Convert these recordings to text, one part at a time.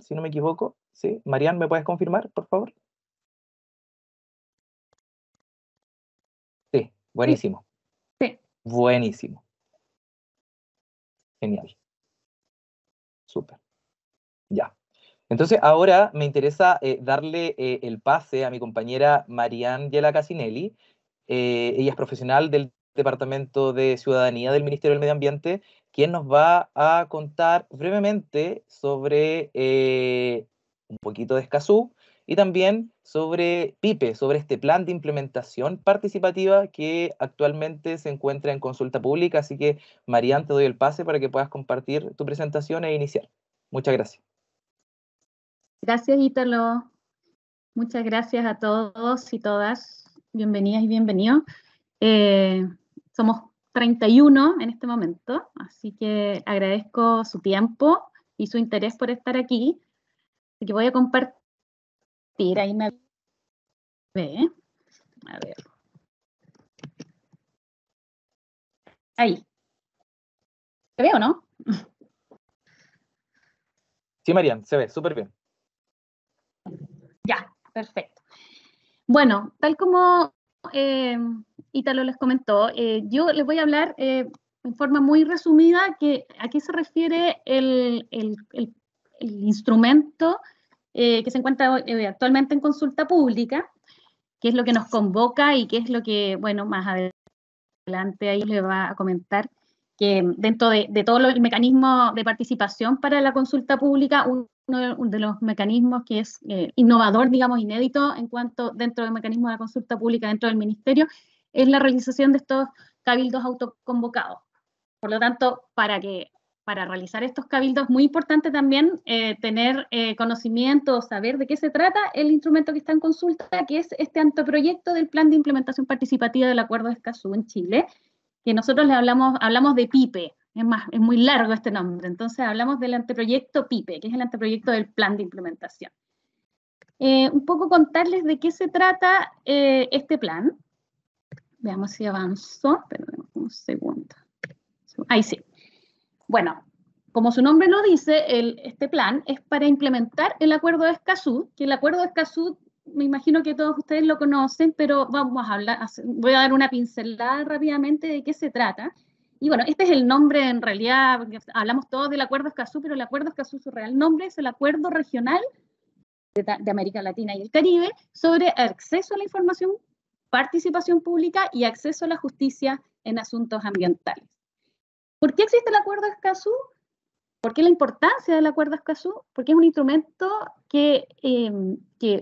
si no me equivoco. ¿sí? Marian, ¿me puedes confirmar, por favor? Sí, buenísimo. Sí. Buenísimo. Genial. Súper. Ya. Entonces, ahora me interesa eh, darle eh, el pase a mi compañera Marian Yela Casinelli. Eh, ella es profesional del Departamento de Ciudadanía del Ministerio del Medio Ambiente, quien nos va a contar brevemente sobre eh, un poquito de Escazú y también sobre PIPE, sobre este plan de implementación participativa que actualmente se encuentra en consulta pública. Así que, Marian, te doy el pase para que puedas compartir tu presentación e iniciar. Muchas gracias. Gracias, Ítalo. Muchas gracias a todos y todas. Bienvenidas y bienvenidos. Eh, somos 31 en este momento, así que agradezco su tiempo y su interés por estar aquí. Así que voy a compartir. Ahí me ve. A ver. Ahí. ¿Se ve o no? Sí, Marian, se ve súper bien. Ya, perfecto. Bueno, tal como eh, Ítalo les comentó, eh, yo les voy a hablar eh, en forma muy resumida que, a qué se refiere el, el, instrumento eh, que se encuentra actualmente en consulta pública, qué es lo que nos convoca y qué es lo que, bueno, más adelante ahí le va a comentar que dentro de, de todo el mecanismo de participación para la consulta pública, uno de los mecanismos que es innovador, digamos, inédito en cuanto dentro del mecanismo de la consulta pública dentro del ministerio, es la realización de estos cabildos autoconvocados. Por lo tanto, para que para realizar estos cabildos es muy importante también eh, tener eh, conocimiento, saber de qué se trata el instrumento que está en consulta, que es este anteproyecto del Plan de Implementación Participativa del Acuerdo de Escazú en Chile, que nosotros le hablamos, hablamos de PIPE, es más, es muy largo este nombre, entonces hablamos del anteproyecto PIPE, que es el anteproyecto del Plan de Implementación. Eh, un poco contarles de qué se trata eh, este plan. Veamos si avanzó, pero un segundo. Ahí sí. Bueno, como su nombre lo dice, el, este plan es para implementar el acuerdo de Escazú, que el acuerdo de Escazú me imagino que todos ustedes lo conocen, pero vamos a hablar, voy a dar una pincelada rápidamente de qué se trata. Y bueno, este es el nombre en realidad, hablamos todos del Acuerdo Escazú, pero el Acuerdo Escazú, su real nombre es el Acuerdo Regional de, de América Latina y el Caribe sobre acceso a la información participación pública y acceso a la justicia en asuntos ambientales. ¿Por qué existe el acuerdo Escazú? ¿Por qué la importancia del acuerdo Escazú? Porque es un instrumento que, em,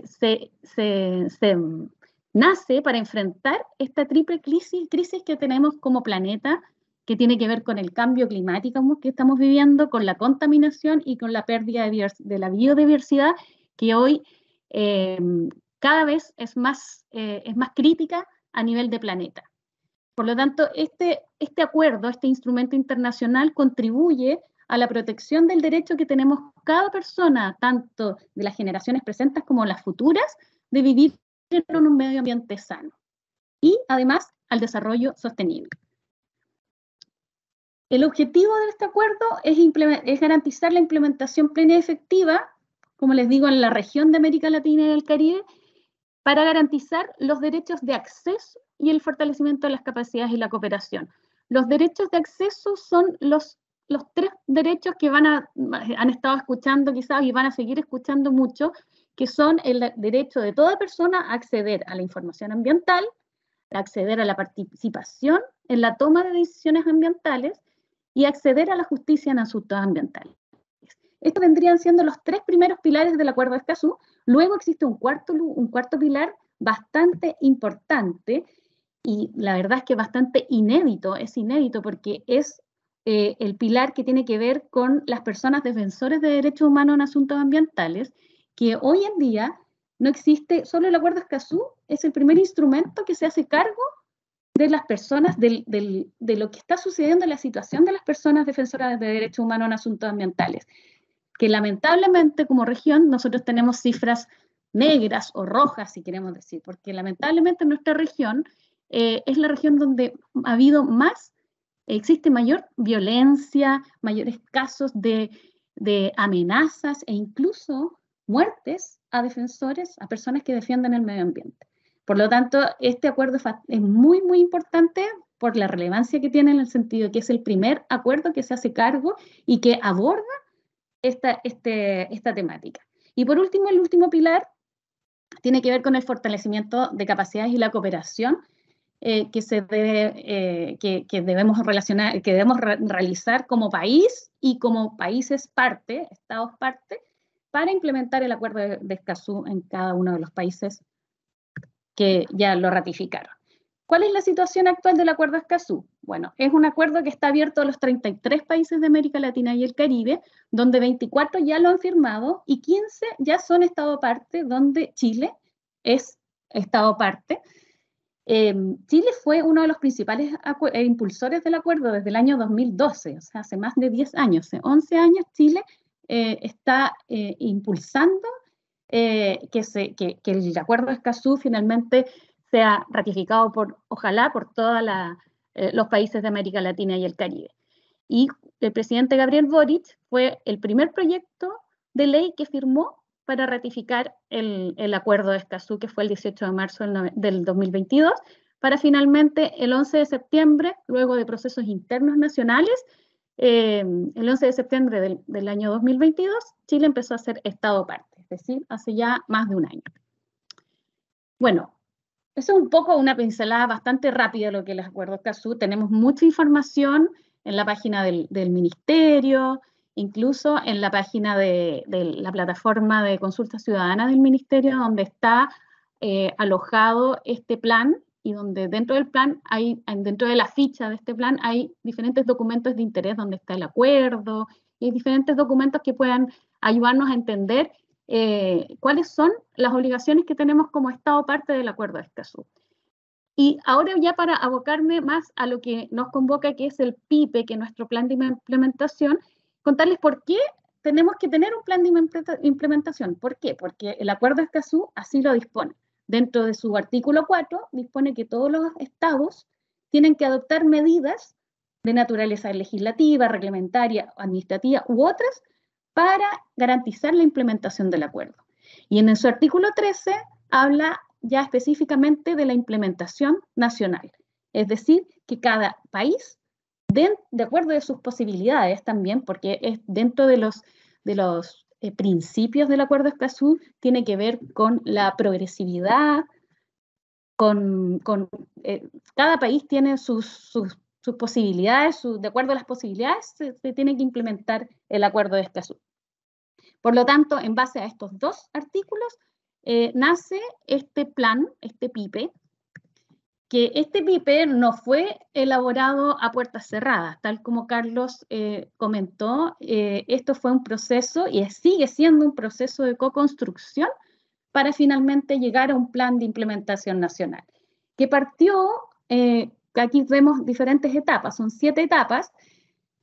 se, se, em, nace para enfrentar esta triple crisis, crisis que tenemos como planeta, que tiene que ver con el cambio climático que estamos viviendo, con la contaminación y con la pérdida de, la biodiversidad que hoy em, cada vez es más, eh, es más crítica a nivel de planeta. Por lo tanto, este, este acuerdo, este instrumento internacional contribuye a la protección del derecho que tenemos cada persona, tanto de las generaciones presentes como las futuras, de vivir en un medio ambiente sano y además al desarrollo sostenible. El objetivo de este acuerdo es garantizar la implementación plena y efectiva, como les digo, en la región de América Latina y el Caribe para garantizar los derechos de acceso y el fortalecimiento de las capacidades y la cooperación. Los derechos de acceso son los, tres derechos que van han estado escuchando quizás y van a seguir escuchando mucho, que son el derecho de toda persona a acceder a la información ambiental, a acceder a la participación en la toma de decisiones ambientales y acceder a la justicia en asuntos ambientales. Estos vendrían siendo los tres primeros pilares del Acuerdo de Escazú, Luego existe un cuarto, un cuarto pilar bastante importante y la verdad es que bastante inédito, es inédito porque es eh, el pilar que tiene que ver con las personas defensores de derechos humanos en asuntos ambientales, que hoy en día no existe, solo el acuerdo Escazú es el primer instrumento que se hace cargo de las personas, de lo que está sucediendo en la situación de las personas defensoras de derechos humanos en asuntos ambientales que lamentablemente como región nosotros tenemos cifras negras o rojas, si queremos decir, porque lamentablemente nuestra región eh, es la región donde ha habido más, existe mayor violencia, mayores casos de, de amenazas e incluso muertes a defensores, a personas que defienden el medio ambiente. Por lo tanto, este acuerdo es muy, muy importante por la relevancia que tiene en el sentido que es el primer acuerdo que se hace cargo y que aborda esta, este, esta temática. Y por último, el último pilar tiene que ver con el fortalecimiento de capacidades y la cooperación eh, que, se eh, que, debemos relacionar, que debemos realizar como país y como países parte, estados parte, para implementar el acuerdo de, de Escazú en cada uno de los países que ya lo ratificaron. ¿Cuál es la situación actual del acuerdo Escazú? Bueno, es un acuerdo que está abierto a los 33 países de América Latina y el Caribe, donde 24 ya lo han firmado y 15 ya son Estado parte, donde Chile es Estado parte. Em, Chile fue uno de los principales eh, impulsores del acuerdo desde el año 2012, o sea, hace más de 10 años, 11 años Chile eh, está eh, impulsando que, el acuerdo Escazú finalmente sea ratificado por, ojalá, por todos eh, los países de América Latina y el Caribe. Y el presidente Gabriel Boric fue el primer proyecto de ley que firmó para ratificar el, acuerdo de Escazú, que fue el 18 de marzo del, 2022, para finalmente el 11 de septiembre, luego de procesos internos nacionales, eh, el 11 de septiembre del, año 2022, Chile empezó a ser Estado parte, es decir, hace ya más de un año. Bueno, es un poco una pincelada bastante rápida lo que les acuerdo, Casu. Tenemos mucha información en la página del, ministerio, incluso en la página de, la plataforma de consulta ciudadana del ministerio, donde está eh, alojado este plan y donde dentro del plan hay, dentro de la ficha de este plan hay diferentes documentos de interés donde está el acuerdo y hay diferentes documentos que puedan ayudarnos a entender eh, cuáles son las obligaciones que tenemos como Estado parte del Acuerdo de Escazú. Y ahora ya para abocarme más a lo que nos convoca, que es el PIPE, que es nuestro plan de implementación, contarles por qué tenemos que tener un plan de implementación. ¿Por qué? Porque el Acuerdo de Escazú así lo dispone. Dentro de su artículo 4 dispone que todos los estados tienen que adoptar medidas de naturaleza legislativa, reglamentaria, administrativa u otras para garantizar la implementación del acuerdo. Y en su artículo 13 habla ya específicamente de la implementación nacional, es decir, que cada país, de, de acuerdo de sus posibilidades también, porque es dentro de los, de los eh, principios del acuerdo Escazú, tiene que ver con la progresividad, con, eh, cada país tiene sus, posibilidades, de acuerdo a las posibilidades se, tiene que implementar el acuerdo de Escazú. Por lo tanto, en base a estos dos artículos, eh, nace este plan, este PIPE, que este PIPE no fue elaborado a puertas cerradas, tal como Carlos eh, comentó, eh, esto fue un proceso y sigue siendo un proceso de co-construcción para finalmente llegar a un plan de implementación nacional, que partió, aquí vemos diferentes etapas, son siete etapas,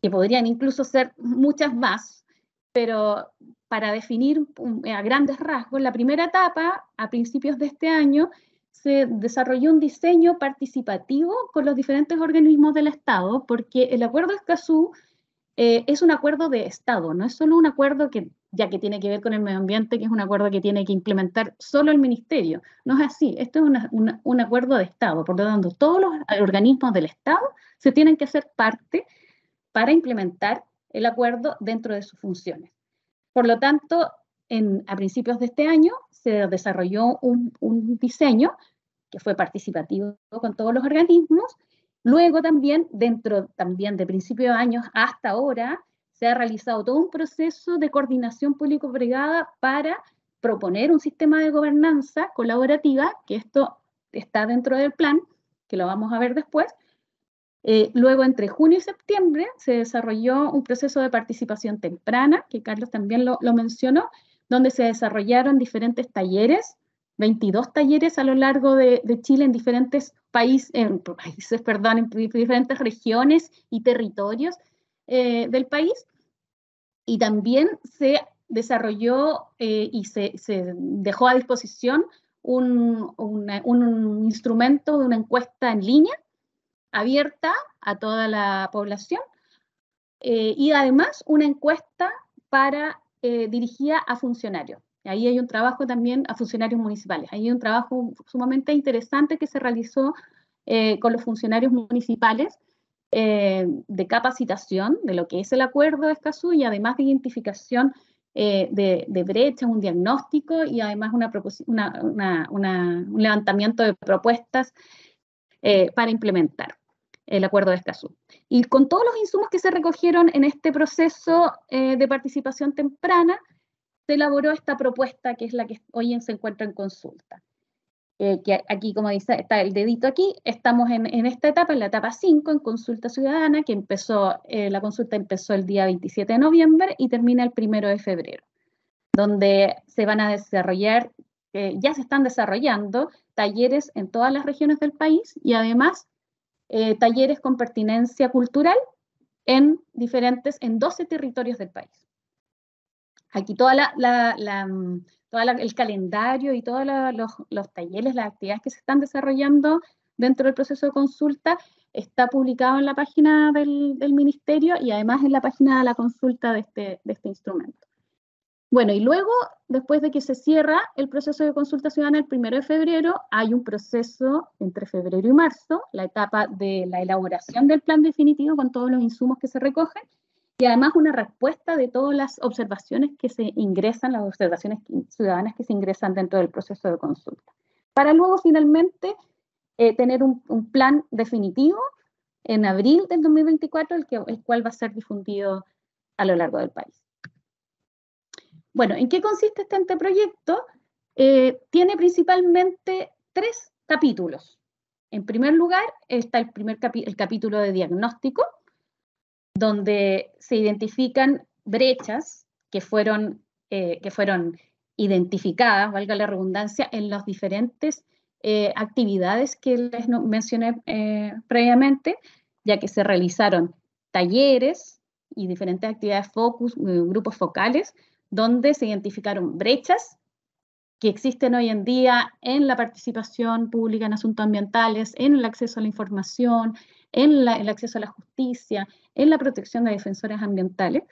que podrían incluso ser muchas más, pero para definir eh, a grandes rasgos, la primera etapa, a principios de este año, se desarrolló un diseño participativo con los diferentes organismos del Estado, porque el acuerdo de Escazú eh, es un acuerdo de Estado, no es solo un acuerdo que, ya que tiene que ver con el medio ambiente, que es un acuerdo que tiene que implementar solo el Ministerio. No es así, esto es un acuerdo de Estado, por lo tanto, todos los organismos del Estado se tienen que hacer parte para implementar el acuerdo dentro de sus funciones. Por lo tanto, a principios de este año se desarrolló un, diseño que fue participativo con todos los organismos. Luego también, dentro también de principios de años hasta ahora, se ha realizado todo un proceso de coordinación público-privada para proponer un sistema de gobernanza colaborativa, que esto está dentro del plan, que lo vamos a ver después, eh, luego, entre junio y septiembre, se desarrolló un proceso de participación temprana, que Carlos también lo, mencionó, donde se desarrollaron diferentes talleres, 22 talleres a lo largo de, Chile en diferentes países, en diferentes regiones y territorios eh, del país. Y también se desarrolló eh, y se, dejó a disposición un, un instrumento de una encuesta en línea abierta a toda la población eh, y además una encuesta para eh, dirigida a funcionarios. Ahí hay un trabajo también a funcionarios municipales. hay un trabajo sumamente interesante que se realizó eh, con los funcionarios municipales de capacitación de lo que es el acuerdo de Escazú y además de identificación de, brechas, un diagnóstico y además un levantamiento de propuestas para implementar el acuerdo de Escazú. Y con todos los insumos que se recogieron en este proceso eh, de participación temprana, se elaboró esta propuesta que es la que hoy se encuentra en consulta. Eh, que aquí, como dice, está el dedito aquí, estamos en, esta etapa, en la etapa 5, en consulta ciudadana, que empezó, eh, la consulta empezó el día 27 de noviembre y termina el primero de febrero, donde se van a desarrollar, ya se están desarrollando talleres en todas las regiones del país y además eh, talleres con pertinencia cultural en diferentes, en 12 territorios del país. Aquí toda mm, todo el calendario y todos los, talleres, las actividades que se están desarrollando dentro del proceso de consulta está publicado en la página del, ministerio y además en la página de la consulta de este, este instrumento. Bueno, y luego, después de que se cierra el proceso de consulta ciudadana el primero de febrero, hay un proceso entre febrero y marzo, la etapa de la elaboración del plan definitivo con todos los insumos que se recogen y además una respuesta de todas las observaciones que se ingresan, las observaciones ciudadanas que se ingresan dentro del proceso de consulta. Para luego finalmente eh, tener un, un, plan definitivo en abril del 2024, el, que, el cual va a ser difundido a lo largo del país. Bueno, ¿en qué consiste este anteproyecto? Eh, tiene principalmente tres capítulos. En primer lugar está el, primer el capítulo de diagnóstico, donde se identifican brechas que fueron, eh, identificadas, valga la redundancia, en las diferentes eh, actividades que les mencioné previamente, ya que se realizaron talleres y diferentes actividades focus, grupos focales, donde se identificaron brechas que existen hoy en día en la participación pública en asuntos ambientales, en el acceso a la información, en el acceso a la justicia, en la protección de defensores ambientales.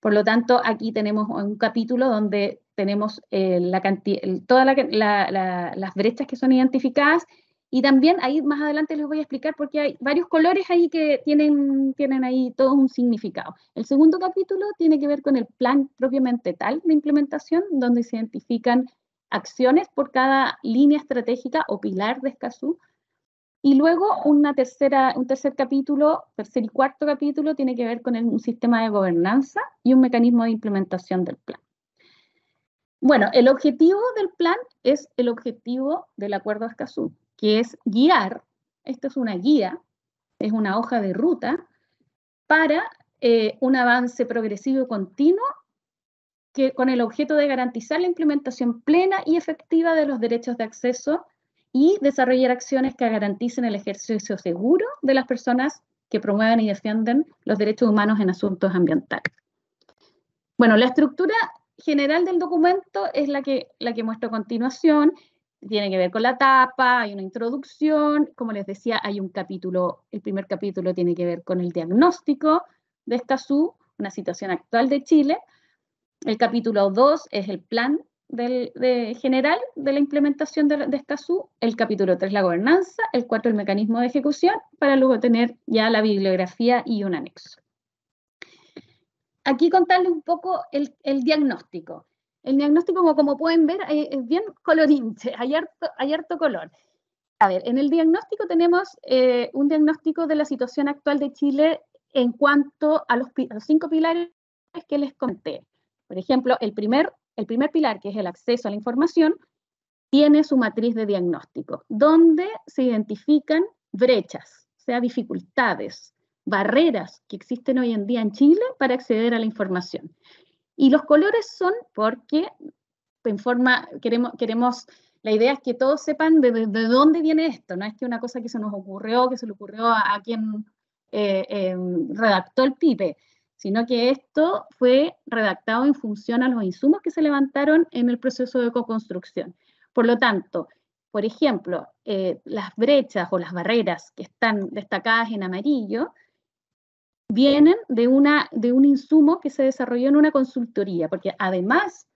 Por lo tanto, aquí tenemos un capítulo donde tenemos eh, la cantidad, todas las brechas que son identificadas y también ahí más adelante les voy a explicar porque hay varios colores ahí que tienen, tienen ahí todo un significado. El segundo capítulo tiene que ver con el plan propiamente tal de implementación, donde se identifican acciones por cada línea estratégica o pilar de Escazú. Y luego una tercera, un tercer capítulo, tercer y cuarto capítulo, tiene que ver con el, un sistema de gobernanza y un mecanismo de implementación del plan. Bueno, el objetivo del plan es el objetivo del acuerdo de Escazú, que es guiar, esto es una guía, es una hoja de ruta para eh, un avance progresivo continuo que, con el objeto de garantizar la implementación plena y efectiva de los derechos de acceso y desarrollar acciones que garanticen el ejercicio seguro de las personas que promuevan y defienden los derechos humanos en asuntos ambientales. Bueno, la estructura general del documento es la que, la que muestro a continuación tiene que ver con la tapa, hay una introducción, como les decía, hay un capítulo, el primer capítulo tiene que ver con el diagnóstico de esta una situación actual de Chile. El capítulo 2 es el plan general de la implementación de, el capítulo 3 la gobernanza, el 4 el mecanismo de ejecución, para luego tener ya la bibliografía y un anexo. Aquí contarles un poco el diagnóstico. El diagnóstico, como, pueden ver, eh, es bien colorinche, hay harto, color. A ver, en el diagnóstico tenemos eh, un diagnóstico de la situación actual de Chile en cuanto a los, cinco pilares que les conté. Por ejemplo, el primer, el primer pilar, que es el acceso a la información, tiene su matriz de diagnóstico, donde se identifican brechas, o sea, dificultades, barreras que existen hoy en día en Chile para acceder a la información. Y los colores son porque en forma, queremos, la idea es que todos sepan de, dónde viene esto, no es que una cosa que se nos ocurrió, que se le ocurrió a, quien eh, em, redactó el PIPE, sino que esto fue redactado en función a los insumos que se levantaron en el proceso de co-construcción. Por lo tanto, por ejemplo, eh, las brechas o las barreras que están destacadas en amarillo vienen de, una, de un insumo que se desarrolló en una consultoría, porque además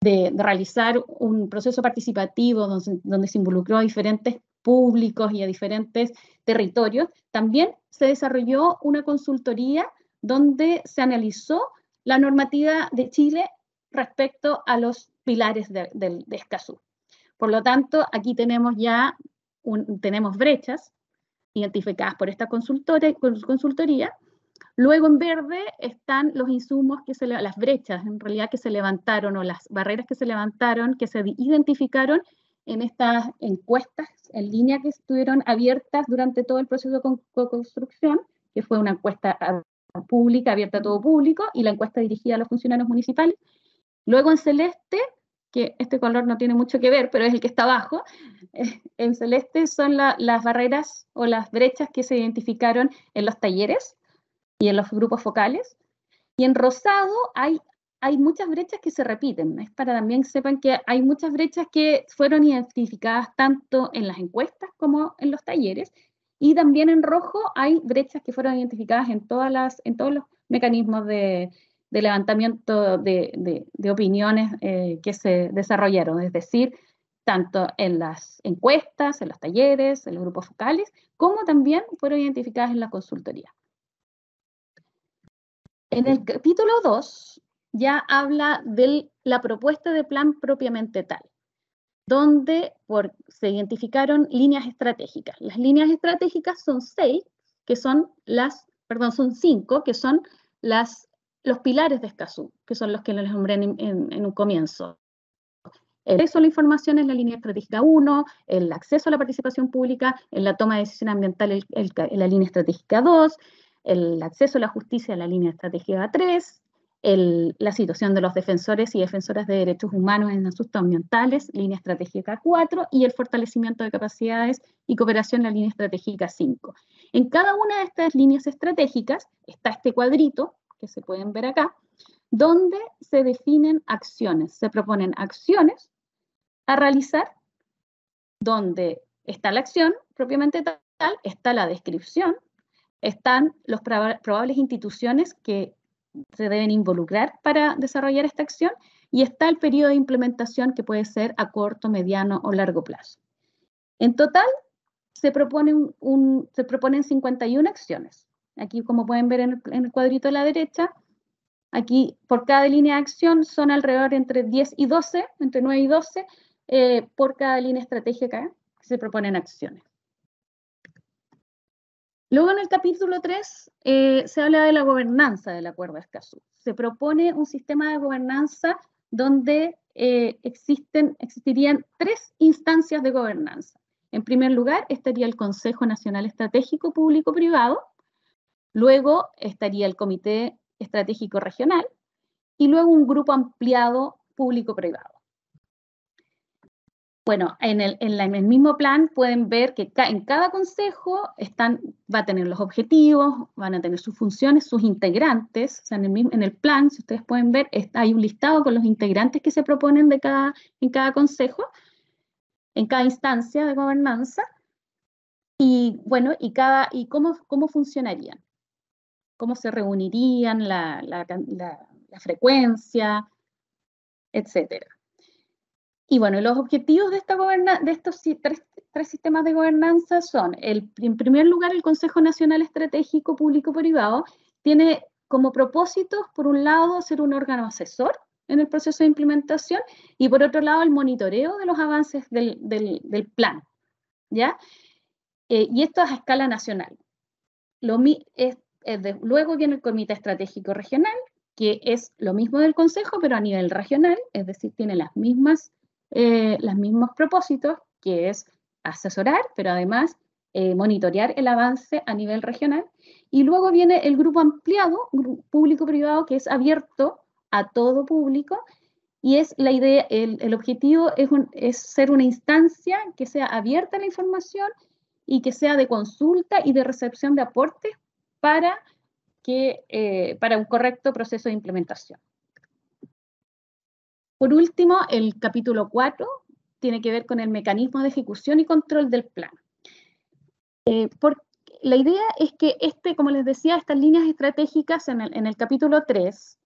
de, realizar un proceso participativo donde, se involucró a diferentes públicos y a diferentes territorios, también se desarrolló una consultoría donde se analizó la normativa de Chile respecto a los pilares de, de, Escazú. Por lo tanto, aquí tenemos ya tenemos brechas identificadas por esta consultoría Luego en verde están los insumos que se las brechas en realidad que se levantaron o las barreras que se levantaron, que se identificaron en estas encuestas en línea que estuvieron abiertas durante todo el proceso de co construcción, que fue una encuesta pública, abierta a todo público, y la encuesta dirigida a los funcionarios municipales. Luego en celeste, que este color no tiene mucho que ver, pero es el que está abajo, eh, en celeste son las barreras o las brechas que se identificaron en los talleres, y en los grupos focales. Y en rosado hay, hay muchas brechas que se repiten. Es para también sepan que hay muchas brechas que fueron identificadas tanto en las encuestas como en los talleres. Y también en rojo hay brechas que fueron identificadas en, todas las, en todos los mecanismos de, de levantamiento de, de, opiniones eh, que se desarrollaron. Es decir, tanto en las encuestas, en los talleres, en los grupos focales, como también fueron identificadas en la consultoría. En el capítulo 2 ya habla de la propuesta de plan propiamente tal, donde por, se identificaron líneas estratégicas. Las líneas estratégicas son seis, que son las, perdón, son cinco, que son las, los pilares de Escazú, que son los que les nombré en, un comienzo. El acceso a la información es la línea estratégica 1, el acceso a la participación pública en la toma de decisión ambiental en la línea estratégica 2, el acceso a la justicia en la línea estratégica 3, la situación de los defensores y defensoras de derechos humanos en asuntos ambientales, línea estratégica 4, y el fortalecimiento de capacidades y cooperación en la línea estratégica 5. En cada una de estas líneas estratégicas está este cuadrito, que se pueden ver acá, donde se definen acciones, se proponen acciones a realizar, donde está la acción propiamente tal, está la descripción, están las probables instituciones que se deben involucrar para desarrollar esta acción y está el periodo de implementación que puede ser a corto, mediano o largo plazo. En total, se proponen, un, se proponen 51 acciones. Aquí, como pueden ver en el, cuadrito a la derecha, aquí por cada línea de acción son alrededor entre 10 y 12, entre 9 y 12, eh, por cada línea estratégica se proponen acciones. Luego en el capítulo 3 eh, se habla de la gobernanza del acuerdo de Escazú. Se propone un sistema de gobernanza donde eh, existen, existirían tres instancias de gobernanza. En primer lugar, estaría el Consejo Nacional Estratégico Público-Privado, luego estaría el Comité Estratégico Regional y luego un grupo ampliado público-privado. Bueno, en el, mismo plan pueden ver que en cada consejo están, va a tener los objetivos, van a tener sus funciones, sus integrantes. O sea, en el, plan, si ustedes pueden ver, hay un listado con los integrantes que se proponen de cada, en cada consejo, en cada instancia de gobernanza. Y bueno, y, cada, y cómo, cómo funcionarían, cómo se reunirían, la, la frecuencia, etcétera. Y bueno, los objetivos de, esta de estos tres, sistemas de gobernanza son, en primer lugar, el Consejo Nacional Estratégico Público-Privado tiene como propósitos, por un lado, ser un órgano asesor en el proceso de implementación y por otro lado, el monitoreo de los avances del, del, plan, ¿ya? Eh, y esto es a escala nacional. Lo, luego viene el Comité Estratégico Regional, que es lo mismo del Consejo, pero a nivel regional, es decir, tiene las mismas eh, los mismos propósitos, que es asesorar, pero además eh, monitorear el avance a nivel regional. Y luego viene el grupo ampliado, público-privado, que es abierto a todo público. Y es la idea, el, objetivo es, ser una instancia que sea abierta a la información y que sea de consulta y de recepción de aportes para, que, eh, para un correcto proceso de implementación. Por último, el capítulo 4 tiene que ver con el mecanismo de ejecución y control del plan. Eh, la idea es que, este, como les decía, estas líneas estratégicas en el, capítulo 3,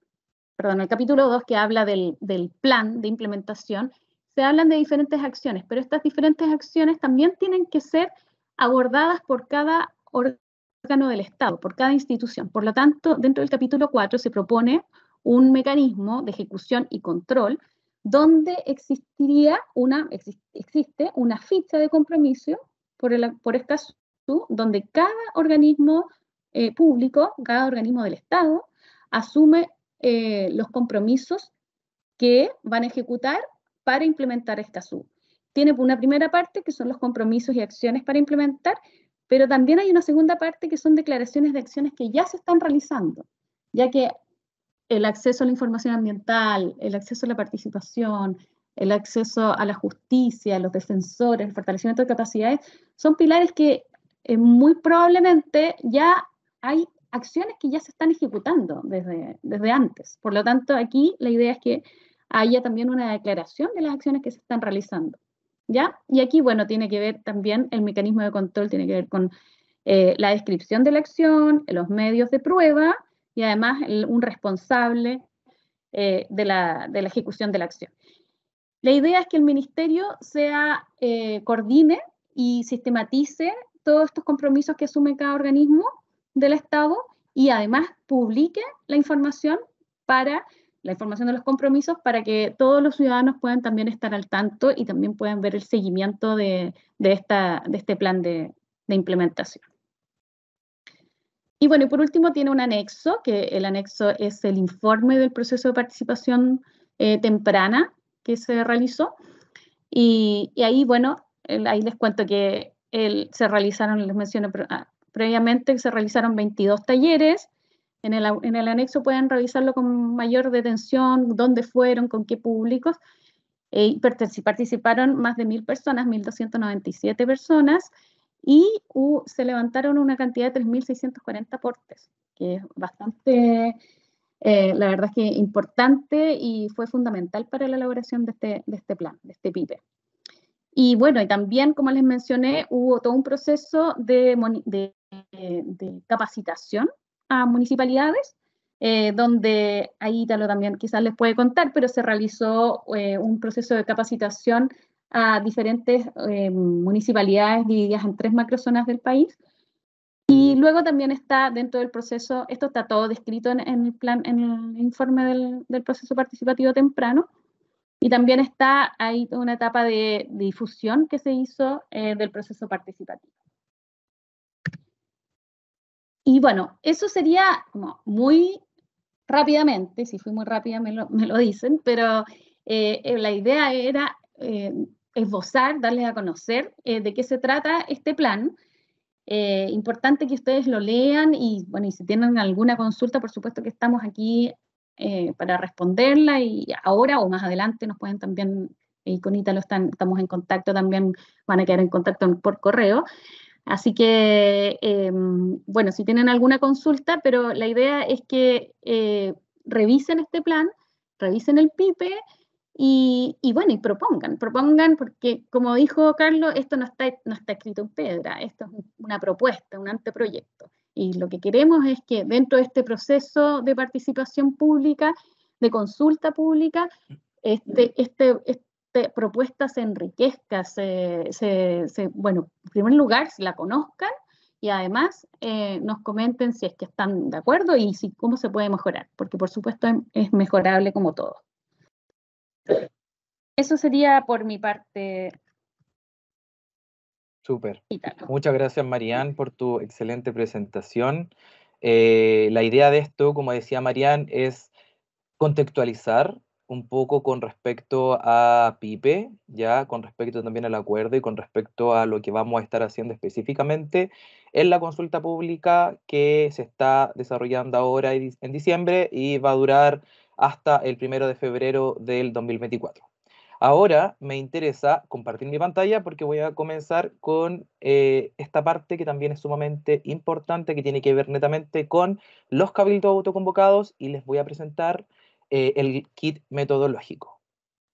perdón, en el capítulo 2 que habla del, del plan de implementación, se hablan de diferentes acciones, pero estas diferentes acciones también tienen que ser abordadas por cada órgano del Estado, por cada institución. Por lo tanto, dentro del capítulo 4 se propone un mecanismo de ejecución y control donde existiría una, existe una ficha de compromiso por, el, por esta donde cada organismo eh, público, cada organismo del Estado, asume eh, los compromisos que van a ejecutar para implementar esta SUB. Tiene una primera parte que son los compromisos y acciones para implementar, pero también hay una segunda parte que son declaraciones de acciones que ya se están realizando, ya que el acceso a la información ambiental, el acceso a la participación, el acceso a la justicia, los defensores, el fortalecimiento de capacidades, son pilares que eh, muy probablemente ya hay acciones que ya se están ejecutando desde, desde antes. Por lo tanto, aquí la idea es que haya también una declaración de las acciones que se están realizando. ¿ya? Y aquí, bueno, tiene que ver también el mecanismo de control, tiene que ver con eh, la descripción de la acción, los medios de prueba y además un responsable eh, de, la, ejecución de la acción. La idea es que el ministerio sea, eh, coordine y sistematice todos estos compromisos que asume cada organismo del Estado y además publique la información para la información de los compromisos para que todos los ciudadanos puedan también estar al tanto y también puedan ver el seguimiento de, esta, de este plan de implementación. Y bueno, y por último tiene un anexo, que el anexo es el informe del proceso de participación eh, temprana que se realizó. Y, ahí, bueno, ahí les cuento que se realizaron, les mencioné previamente, ah, que previamente, se realizaron 22 talleres. En el, anexo pueden revisarlo con mayor detención, dónde fueron, con qué públicos. Eh, participaron más de mil personas, 1.297 personas y se levantaron una cantidad de 3.640 aportes, que es bastante, eh, la verdad es que importante y fue fundamental para la elaboración de este, este plan, de este PIPE. Y bueno, y también, como les mencioné, hubo todo un proceso de, eh, capacitación a municipalidades, eh, donde ahí Italo también quizás les puede contar, pero se realizó un proceso de capacitación a diferentes eh, municipalidades divididas en tres macrozonas del país. Y luego también está dentro del proceso, esto está todo descrito en, el, plan, en el informe del, proceso participativo temprano, y también está ahí una etapa de, difusión que se hizo eh, del proceso participativo. Y bueno, eso sería como muy rápidamente, si fui muy rápida me lo, me lo dicen, pero eh, la idea era esbozar, darles a conocer eh, de qué se trata este plan. Eh, importante que ustedes lo lean y, bueno, y si tienen alguna consulta, por supuesto que estamos aquí eh, para responderla y ahora o más adelante nos pueden también, y con estamos en contacto también, van a quedar en contacto por correo. Así que, em, bueno, si tienen alguna consulta, pero la idea es que revisen este plan, revisen el PIPE y, bueno, y propongan, propongan, porque como dijo Carlos, esto no está, no está escrito en piedra, esto es una propuesta, un anteproyecto. Y lo que queremos es que dentro de este proceso de participación pública, de consulta pública, este, este, este propuesta se enriquezca, se, se, bueno, en primer lugar, se la conozcan y además eh, nos comenten si es que están de acuerdo y si, cómo se puede mejorar, porque por supuesto es mejorable como todo. Eso sería por mi parte. Súper. Muchas gracias, Marianne, por tu excelente presentación. Eh, la idea de esto, como decía Marianne, es contextualizar un poco con respecto a Pipe, ya con respecto también al acuerdo y con respecto a lo que vamos a estar haciendo específicamente en la consulta pública que se está desarrollando ahora en diciembre y va a durar hasta el primero de febrero del 2024. Ahora me interesa compartir mi pantalla porque voy a comenzar con eh, esta parte que también es sumamente importante, que tiene que ver netamente con los cabildos autoconvocados y les voy a presentar eh, el kit metodológico.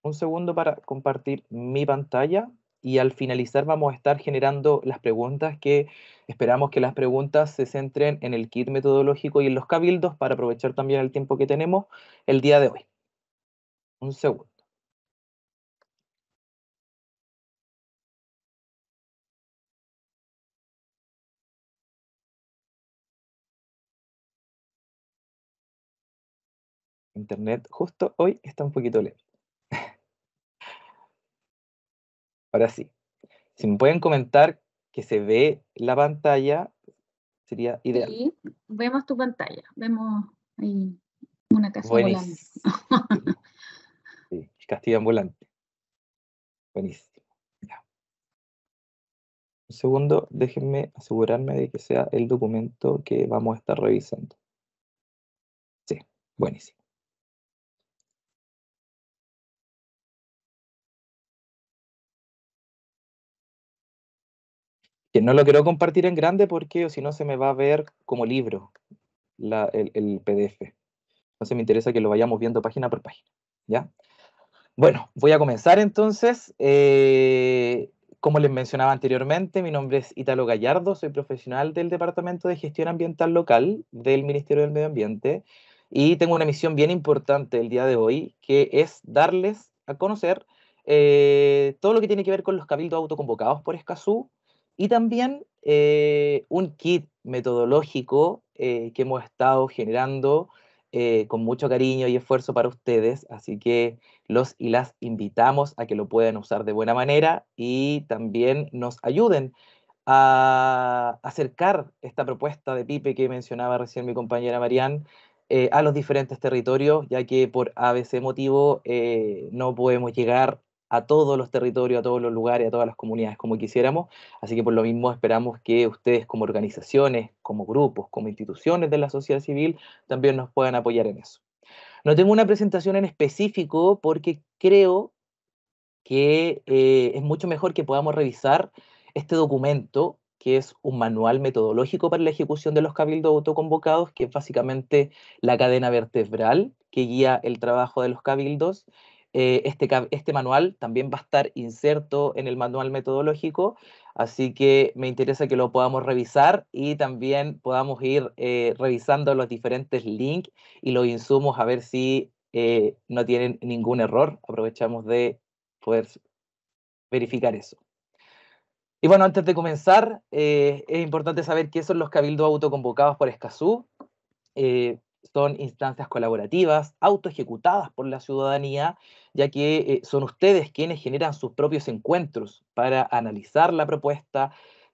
Un segundo para compartir mi pantalla y al finalizar vamos a estar generando las preguntas que esperamos que las preguntas se centren en el kit metodológico y en los cabildos para aprovechar también el tiempo que tenemos el día de hoy. Un segundo. Internet justo hoy está un poquito lento. Ahora sí, si me pueden comentar que se ve la pantalla, sería ideal. Sí, vemos tu pantalla, vemos ahí una casa volante. sí, castillo ambulante. Buenísimo. Un segundo, déjenme asegurarme de que sea el documento que vamos a estar revisando. Sí, buenísimo. no lo quiero compartir en grande porque si no se me va a ver como libro el, PDF PDF. se me interesa que lo vayamos viendo página por página. ¿ya? Bueno, voy a comenzar entonces. Eh, como les mencionaba anteriormente, mi nombre es Italo Gallardo, soy profesional del Departamento de Gestión Ambiental Local del Ministerio del Medio Ambiente y tengo una misión bien importante el día de hoy, que es darles a conocer eh, todo lo que tiene que ver con los cabildos autoconvocados por Escazú, y también eh, un kit metodológico eh, que hemos estado generando eh, con mucho cariño y esfuerzo para ustedes, así que los y las invitamos a que lo puedan usar de buena manera y también nos ayuden a acercar esta propuesta de Pipe que mencionaba recién mi compañera Marianne a los diferentes territorios, ya que por ABC motivo no podemos llegar a todos los territorios, a todos los lugares, a todas las comunidades como quisiéramos. Así que por lo mismo esperamos que ustedes como organizaciones, como grupos, como instituciones de la sociedad civil también nos puedan apoyar en eso. No tengo una presentación en específico porque creo que eh, es mucho mejor que podamos revisar este documento que es un manual metodológico para la ejecución de los cabildos autoconvocados, que es básicamente la cadena vertebral que guía el trabajo de los cabildos eh, este, este manual también va a estar inserto en el manual metodológico, así que me interesa que lo podamos revisar y también podamos ir eh, revisando los diferentes links y los insumos a ver si eh, no tienen ningún error. Aprovechamos de poder verificar eso. Y bueno, antes de comenzar, es importante saber qué son los cabildos autoconvocados por Escazú. son instancias colaborativas, auto ejecutadas por la ciudadanía, ya que eh, son ustedes quienes generan sus propios encuentros para analizar la propuesta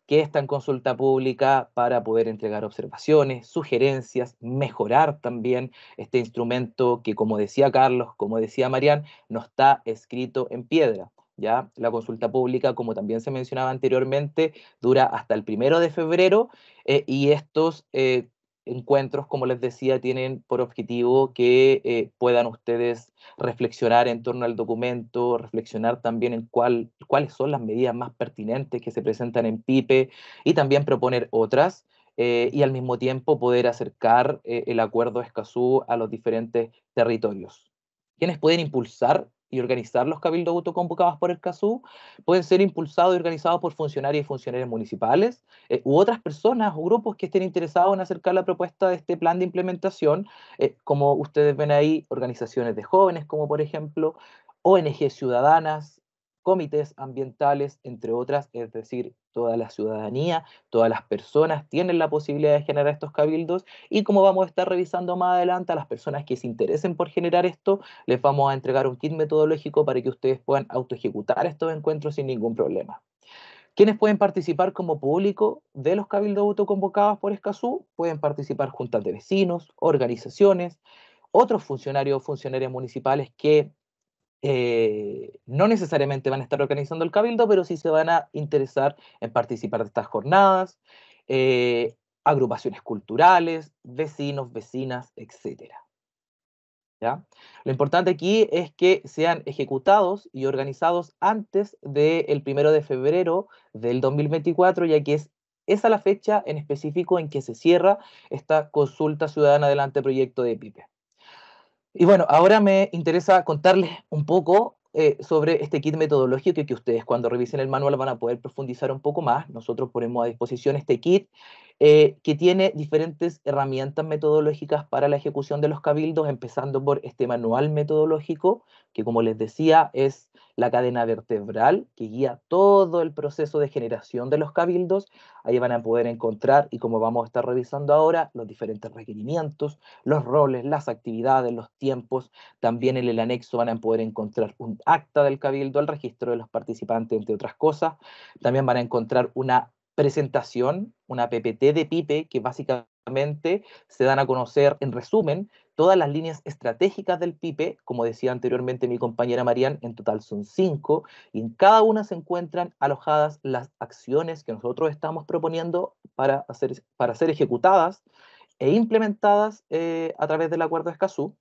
que está en consulta pública, para poder entregar observaciones, sugerencias, mejorar también este instrumento que, como decía Carlos, como decía Marián, no está escrito en piedra. ¿ya? La consulta pública, como también se mencionaba anteriormente, dura hasta el primero de febrero eh, y estos eh, encuentros, como les decía, tienen por objetivo que eh, puedan ustedes reflexionar en torno al documento, reflexionar también en cuáles son las medidas más pertinentes que se presentan en PIPE y también proponer otras. Eh, y al mismo tiempo poder acercar eh, el acuerdo Escazú a los diferentes territorios. ¿Quiénes pueden impulsar y organizar los cabildos autoconvocados por el CASU, pueden ser impulsados y organizados por funcionarios y funcionarios municipales eh, u otras personas o grupos que estén interesados en acercar la propuesta de este plan de implementación, eh, como ustedes ven ahí, organizaciones de jóvenes, como por ejemplo ONG ciudadanas, comités ambientales, entre otras, es decir, toda la ciudadanía, todas las personas tienen la posibilidad de generar estos cabildos y como vamos a estar revisando más adelante, a las personas que se interesen por generar esto, les vamos a entregar un kit metodológico para que ustedes puedan auto ejecutar estos encuentros sin ningún problema. ¿Quiénes pueden participar como público de los cabildos autoconvocados por Escazú? Pueden participar juntas de vecinos, organizaciones, otros funcionarios o funcionarias municipales que eh, no necesariamente van a estar organizando el cabildo, pero sí se van a interesar en participar de estas jornadas, eh, agrupaciones culturales, vecinos, vecinas, etc. ¿Ya? Lo importante aquí es que sean ejecutados y organizados antes del primero de febrero del 2024, ya que es esa la fecha en específico en que se cierra esta consulta ciudadana del anteproyecto de PIPE. Y bueno, ahora me interesa contarles un poco eh, sobre este kit metodológico que, ustedes cuando revisen el manual van a poder profundizar un poco más. Nosotros ponemos a disposición este kit eh, que tiene diferentes herramientas metodológicas para la ejecución de los cabildos, empezando por este manual metodológico, que como les decía es la cadena vertebral que guía todo el proceso de generación de los cabildos. Ahí van a poder encontrar, y como vamos a estar revisando ahora, los diferentes requerimientos, los roles, las actividades, los tiempos. También en el anexo van a poder encontrar un acta del cabildo, el registro de los participantes, entre otras cosas. También van a encontrar una presentación, una PPT de Pipe, que básicamente se dan a conocer en resumen todas las líneas estratégicas del PIPE, como decía anteriormente mi compañera Marian, en total son cinco, y en cada una se encuentran alojadas las acciones que nosotros estamos proponiendo para, hacer, para ser ejecutadas e implementadas eh, a través del Acuerdo de Escazú.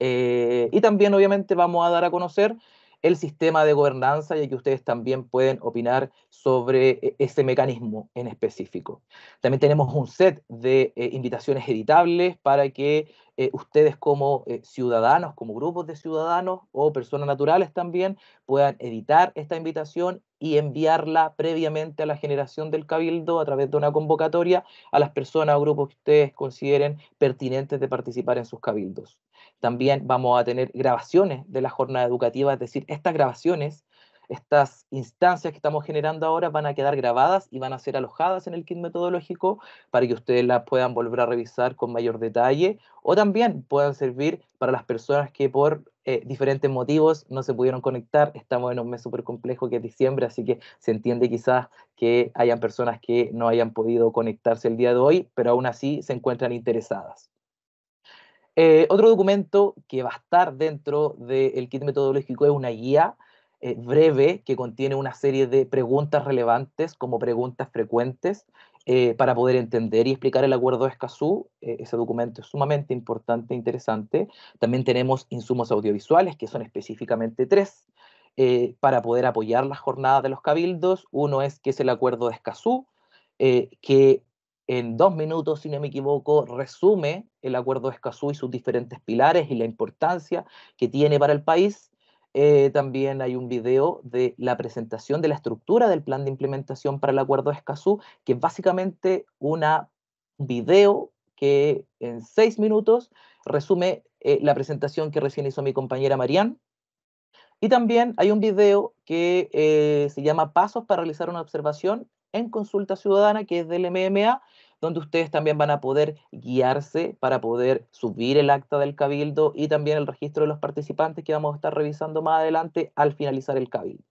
Eh, y también, obviamente, vamos a dar a conocer el sistema de gobernanza y que ustedes también pueden opinar sobre e, ese mecanismo en específico. También tenemos un set de eh, invitaciones editables para que eh, ustedes como eh, ciudadanos, como grupos de ciudadanos o personas naturales también puedan editar esta invitación y enviarla previamente a la generación del cabildo a través de una convocatoria a las personas o grupos que ustedes consideren pertinentes de participar en sus cabildos. También vamos a tener grabaciones de la jornada educativa, es decir, estas grabaciones, estas instancias que estamos generando ahora van a quedar grabadas y van a ser alojadas en el kit metodológico para que ustedes las puedan volver a revisar con mayor detalle o también puedan servir para las personas que por eh, diferentes motivos no se pudieron conectar. Estamos en un mes súper complejo que es diciembre, así que se entiende quizás que hayan personas que no hayan podido conectarse el día de hoy, pero aún así se encuentran interesadas. Eh, otro documento que va a estar dentro del kit metodológico es una guía eh, breve que contiene una serie de preguntas relevantes como preguntas frecuentes eh, para poder entender y explicar el acuerdo de Escazú. ese documento es sumamente importante e interesante. También tenemos insumos audiovisuales, que son específicamente tres, para poder apoyar las jornadas de los cabildos. Uno es que es el acuerdo de Escazú, que en dos minutos, si no me equivoco, resume el acuerdo de Escazú y sus diferentes pilares y la importancia que tiene para el país. Eh, también hay un video de la presentación de la estructura del plan de implementación para el acuerdo de Escazú, que es básicamente un video que en seis minutos resume eh, la presentación que recién hizo mi compañera Marían. Y también hay un video que eh, se llama Pasos para realizar una observación en Consulta Ciudadana, que es del MMA, donde ustedes también van a poder guiarse para poder subir el acta del cabildo y también el registro de los participantes que vamos a estar revisando más adelante al finalizar el cabildo.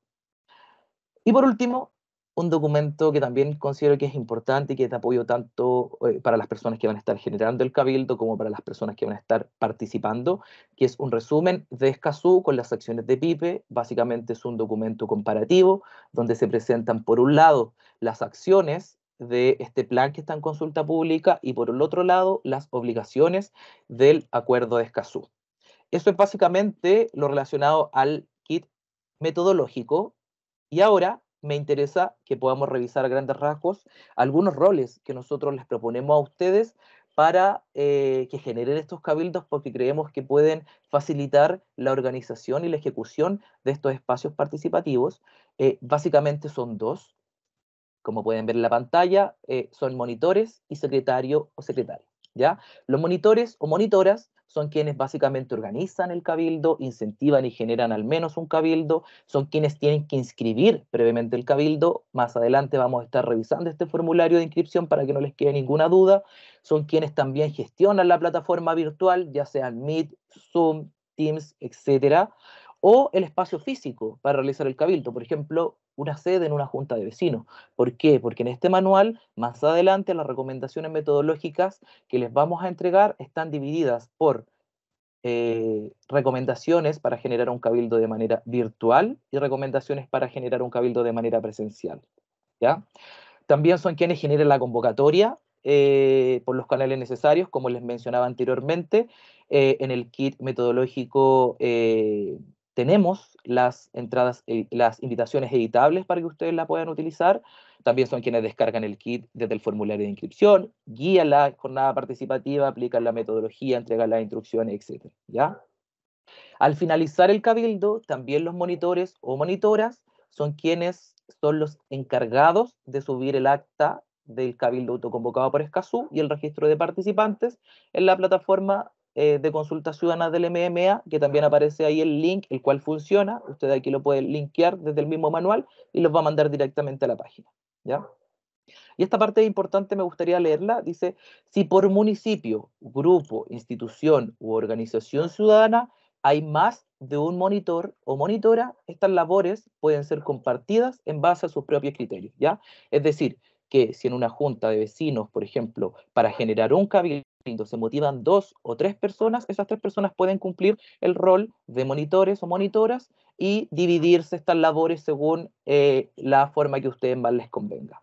Y por último, un documento que también considero que es importante y que es de apoyo tanto eh, para las personas que van a estar generando el cabildo como para las personas que van a estar participando, que es un resumen de Escazú con las acciones de PIPE. Básicamente es un documento comparativo donde se presentan, por un lado, las acciones de este plan que está en consulta pública y, por el otro lado, las obligaciones del acuerdo de Escazú. Eso es básicamente lo relacionado al kit metodológico. Y ahora me interesa que podamos revisar a grandes rasgos algunos roles que nosotros les proponemos a ustedes para eh, que generen estos cabildos porque creemos que pueden facilitar la organización y la ejecución de estos espacios participativos. Eh, básicamente son dos, como pueden ver en la pantalla, eh, son monitores y secretario o secretaria. ¿ya? Los monitores o monitoras son quienes básicamente organizan el cabildo, incentivan y generan al menos un cabildo, son quienes tienen que inscribir previamente el cabildo, más adelante vamos a estar revisando este formulario de inscripción para que no les quede ninguna duda, son quienes también gestionan la plataforma virtual, ya sea Meet, Zoom, Teams, etcétera, o el espacio físico para realizar el cabildo, por ejemplo, una sede en una junta de vecinos. ¿Por qué? Porque en este manual, más adelante, las recomendaciones metodológicas que les vamos a entregar están divididas por eh, recomendaciones para generar un cabildo de manera virtual y recomendaciones para generar un cabildo de manera presencial. ¿ya? También son quienes generan la convocatoria, eh, por los canales necesarios, como les mencionaba anteriormente, eh, en el kit metodológico tenemos las entradas, eh, las invitaciones editables para que ustedes la puedan utilizar. También son quienes descargan el kit desde el formulario de inscripción, guían la jornada participativa, aplican la metodología, entregan las instrucciones, etc. ¿ya? Al finalizar el cabildo, también los monitores o monitoras son quienes son los encargados de subir el acta del cabildo autoconvocado por Escazú y el registro de participantes en la plataforma eh, de consulta ciudadana del MMA, que también aparece ahí el link, el cual funciona. Usted aquí lo puede linkear desde el mismo manual y los va a mandar directamente a la página. ¿ya? Y esta parte importante me gustaría leerla. Dice, si por municipio, grupo, institución u organización ciudadana hay más de un monitor o monitora, estas labores pueden ser compartidas en base a sus propios criterios, ¿ya? Es decir, que si en una junta de vecinos, por ejemplo, para generar un cabildo, se motivan dos o tres personas, esas tres personas pueden cumplir el rol de monitores o monitoras y dividirse estas labores según eh, la forma que a ustedes más les convenga.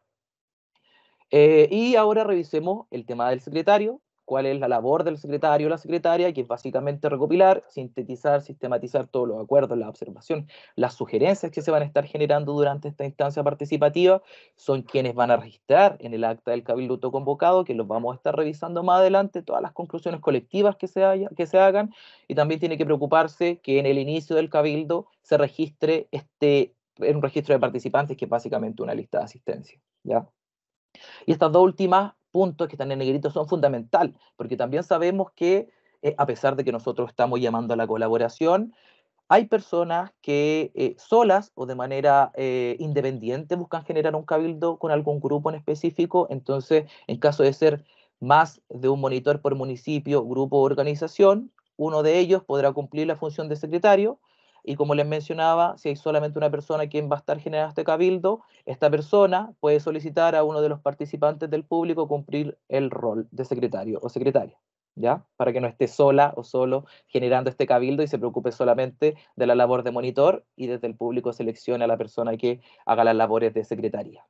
Eh, y ahora revisemos el tema del secretario, cuál es la labor del secretario o la secretaria, que es básicamente recopilar, sintetizar, sistematizar todos los acuerdos, la observación, las sugerencias que se van a estar generando durante esta instancia participativa, son quienes van a registrar en el acta del cabildo autoconvocado, que los vamos a estar revisando más adelante, todas las conclusiones colectivas que se, que se hagan, y también tiene que preocuparse que en el inicio del cabildo se registre este un registro de participantes que es básicamente una lista de asistencia. ¿ya? Y estas dos últimas puntos que están en negrito son fundamental, porque también sabemos que, eh, a pesar de que nosotros estamos llamando a la colaboración, hay personas que eh, solas o de manera eh, independiente buscan generar un cabildo con algún grupo en específico. Entonces, en caso de ser más de un monitor por municipio, grupo o organización, uno de ellos podrá cumplir la función de secretario y como les mencionaba, si hay solamente una persona quien va a estar generando este cabildo, esta persona puede solicitar a uno de los participantes del público cumplir el rol de secretario o secretaria. ¿Ya? Para que no esté sola o solo generando este cabildo y se preocupe solamente de la labor de monitor y desde el público seleccione a la persona que haga las labores de secretaría.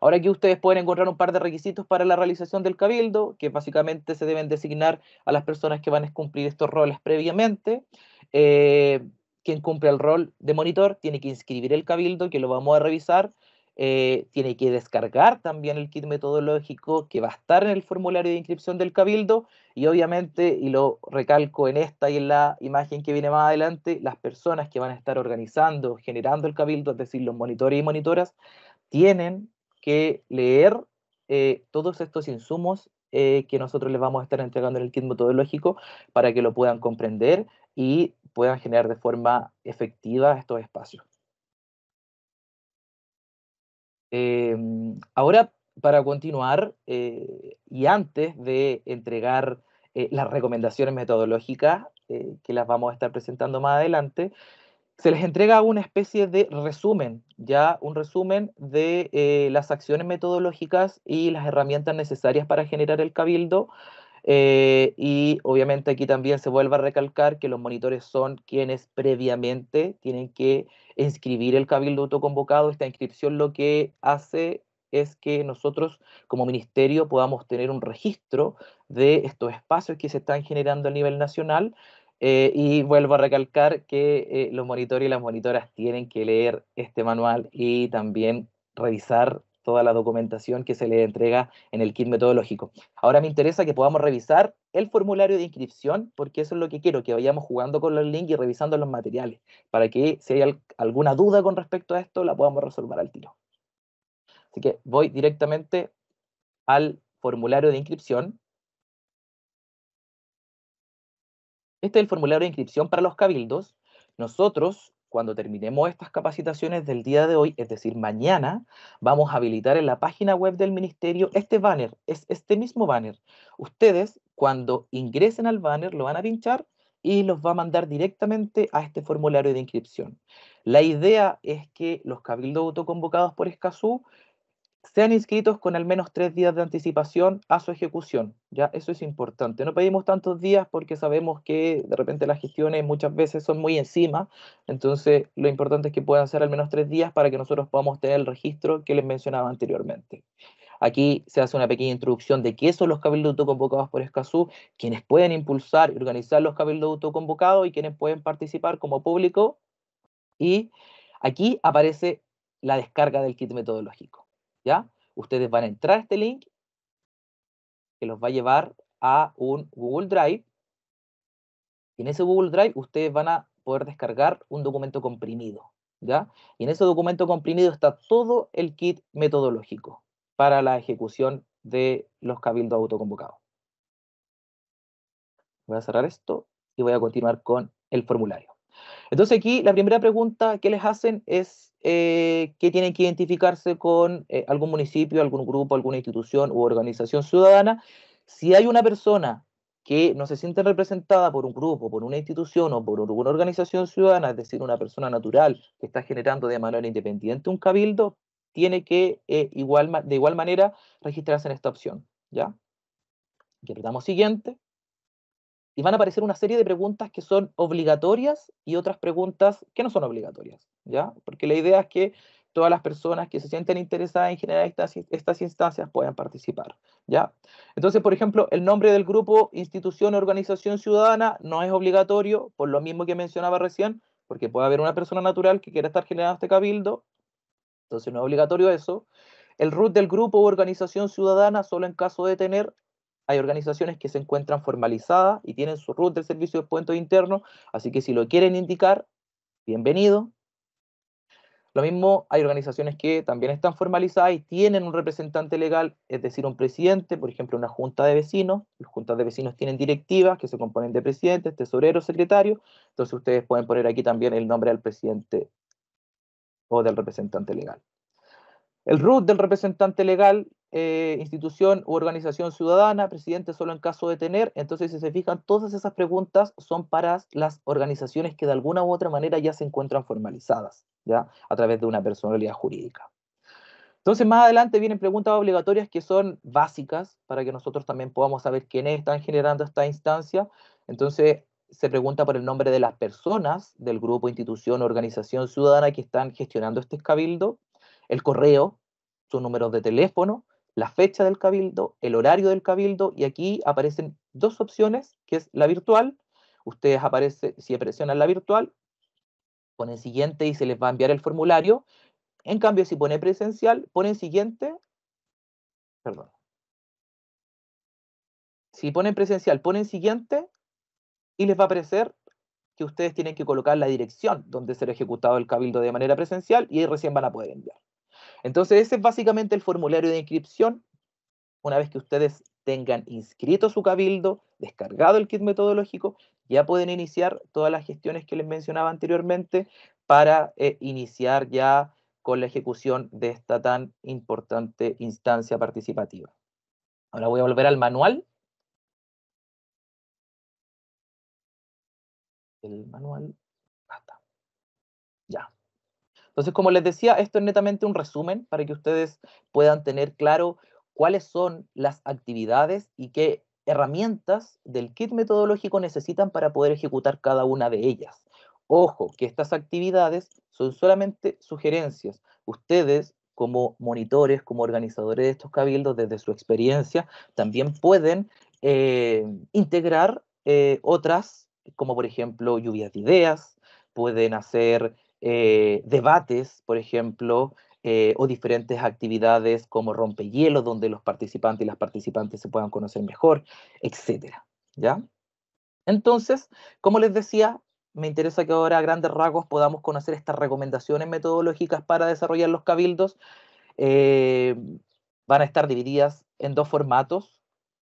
Ahora aquí ustedes pueden encontrar un par de requisitos para la realización del cabildo, que básicamente se deben designar a las personas que van a cumplir estos roles previamente. Eh, quien cumple el rol de monitor tiene que inscribir el cabildo, que lo vamos a revisar, eh, tiene que descargar también el kit metodológico que va a estar en el formulario de inscripción del cabildo y obviamente, y lo recalco en esta y en la imagen que viene más adelante, las personas que van a estar organizando, generando el cabildo, es decir, los monitores y monitoras, tienen que leer eh, todos estos insumos eh, que nosotros les vamos a estar entregando en el kit metodológico para que lo puedan comprender y puedan generar de forma efectiva estos espacios. Em, ahora, para continuar, eh, y antes de entregar eh, las recomendaciones metodológicas, que las vamos a estar presentando más adelante, se les entrega una especie de resumen, ya un resumen de eh, las acciones metodológicas y las herramientas necesarias para generar el cabildo. Eh, y obviamente aquí también se vuelve a recalcar que los monitores son quienes previamente tienen que inscribir el cabildo autoconvocado. Esta inscripción lo que hace es que nosotros como ministerio podamos tener un registro de estos espacios que se están generando a nivel nacional eh, y vuelvo a recalcar que eh, los monitores y las monitoras tienen que leer este manual y también revisar toda la documentación que se les entrega en el kit metodológico. Ahora me interesa que podamos revisar el formulario de inscripción, porque eso es lo que quiero, que vayamos jugando con los links y revisando los materiales, para que si hay alguna duda con respecto a esto, la podamos resolver al tiro. Así que voy directamente al formulario de inscripción. Este es el formulario de inscripción para los cabildos. Nosotros, cuando terminemos estas capacitaciones del día de hoy, es decir, mañana, vamos a habilitar en la página web del ministerio este banner, es este mismo banner. Ustedes, cuando ingresen al banner, lo van a pinchar y los va a mandar directamente a este formulario de inscripción. La idea es que los cabildos autoconvocados por Escazú sean inscritos con al menos tres días de anticipación a su ejecución. ¿ya? Eso es importante. No pedimos tantos días porque sabemos que de repente las gestiones muchas veces son muy encima, entonces lo importante es que puedan ser al menos tres días para que nosotros podamos tener el registro que les mencionaba anteriormente. Aquí se hace una pequeña introducción de qué son los cabildos autoconvocados por Escazú, quienes pueden impulsar y organizar los cabildos autoconvocados y quienes pueden participar como público. Y aquí aparece la descarga del kit metodológico. ¿ya? Ustedes van a entrar a este link que los va a llevar a un Google Drive. Y en ese Google Drive ustedes van a poder descargar un documento comprimido, ¿ya? Y en ese documento comprimido está todo el kit metodológico para la ejecución de los cabildos autoconvocados. Voy a cerrar esto y voy a continuar con el formulario. Entonces aquí la primera pregunta que les hacen es eh, que tienen que identificarse con eh, algún municipio, algún grupo, alguna institución u organización ciudadana. Si hay una persona que no se siente representada por un grupo, por una institución o por una organización ciudadana, es decir, una persona natural que está generando de manera independiente un cabildo, tiene que eh, igual, de igual manera registrarse en esta opción. ¿Ya? Y damos siguiente y van a aparecer una serie de preguntas que son obligatorias y otras preguntas que no son obligatorias, ¿ya? Porque la idea es que todas las personas que se sienten interesadas en generar estas, estas instancias puedan participar, ¿ya? Entonces, por ejemplo, el nombre del grupo, institución, o organización ciudadana no es obligatorio, por lo mismo que mencionaba recién, porque puede haber una persona natural que quiera estar generando este cabildo, entonces no es obligatorio eso. El root del grupo o organización ciudadana solo en caso de tener hay organizaciones que se encuentran formalizadas y tienen su RUT del servicio de puentes interno, así que si lo quieren indicar, bienvenido. Lo mismo, hay organizaciones que también están formalizadas y tienen un representante legal, es decir, un presidente, por ejemplo, una junta de vecinos. Las juntas de vecinos tienen directivas que se componen de presidentes, tesoreros, secretarios. Entonces ustedes pueden poner aquí también el nombre del presidente o del representante legal. El root del representante legal eh, institución u organización ciudadana, presidente solo en caso de tener. Entonces, si se fijan, todas esas preguntas son para las organizaciones que de alguna u otra manera ya se encuentran formalizadas, ¿ya? A través de una personalidad jurídica. Entonces, más adelante vienen preguntas obligatorias que son básicas para que nosotros también podamos saber quiénes están generando esta instancia. Entonces, se pregunta por el nombre de las personas del grupo, institución, organización ciudadana que están gestionando este cabildo, el correo, sus números de teléfono, la fecha del cabildo, el horario del cabildo, y aquí aparecen dos opciones, que es la virtual. Ustedes aparecen, si presionan la virtual, ponen siguiente y se les va a enviar el formulario. En cambio, si pone presencial, ponen siguiente, perdón. Si ponen presencial, ponen siguiente y les va a aparecer que ustedes tienen que colocar la dirección donde será ejecutado el cabildo de manera presencial y ahí recién van a poder enviar. Entonces, ese es básicamente el formulario de inscripción. Una vez que ustedes tengan inscrito su cabildo, descargado el kit metodológico, ya pueden iniciar todas las gestiones que les mencionaba anteriormente para eh, iniciar ya con la ejecución de esta tan importante instancia participativa. Ahora voy a volver al manual. El manual. Entonces, como les decía, esto es netamente un resumen para que ustedes puedan tener claro cuáles son las actividades y qué herramientas del kit metodológico necesitan para poder ejecutar cada una de ellas. Ojo, que estas actividades son solamente sugerencias. Ustedes, como monitores, como organizadores de estos cabildos, desde su experiencia, también pueden eh, integrar eh, otras, como por ejemplo lluvias de ideas, pueden hacer eh, debates, por ejemplo, eh, o diferentes actividades como rompehielos, donde los participantes y las participantes se puedan conocer mejor, etcétera, ¿Ya? Entonces, como les decía, me interesa que ahora a grandes rasgos podamos conocer estas recomendaciones metodológicas para desarrollar los cabildos. Eh, van a estar divididas en dos formatos.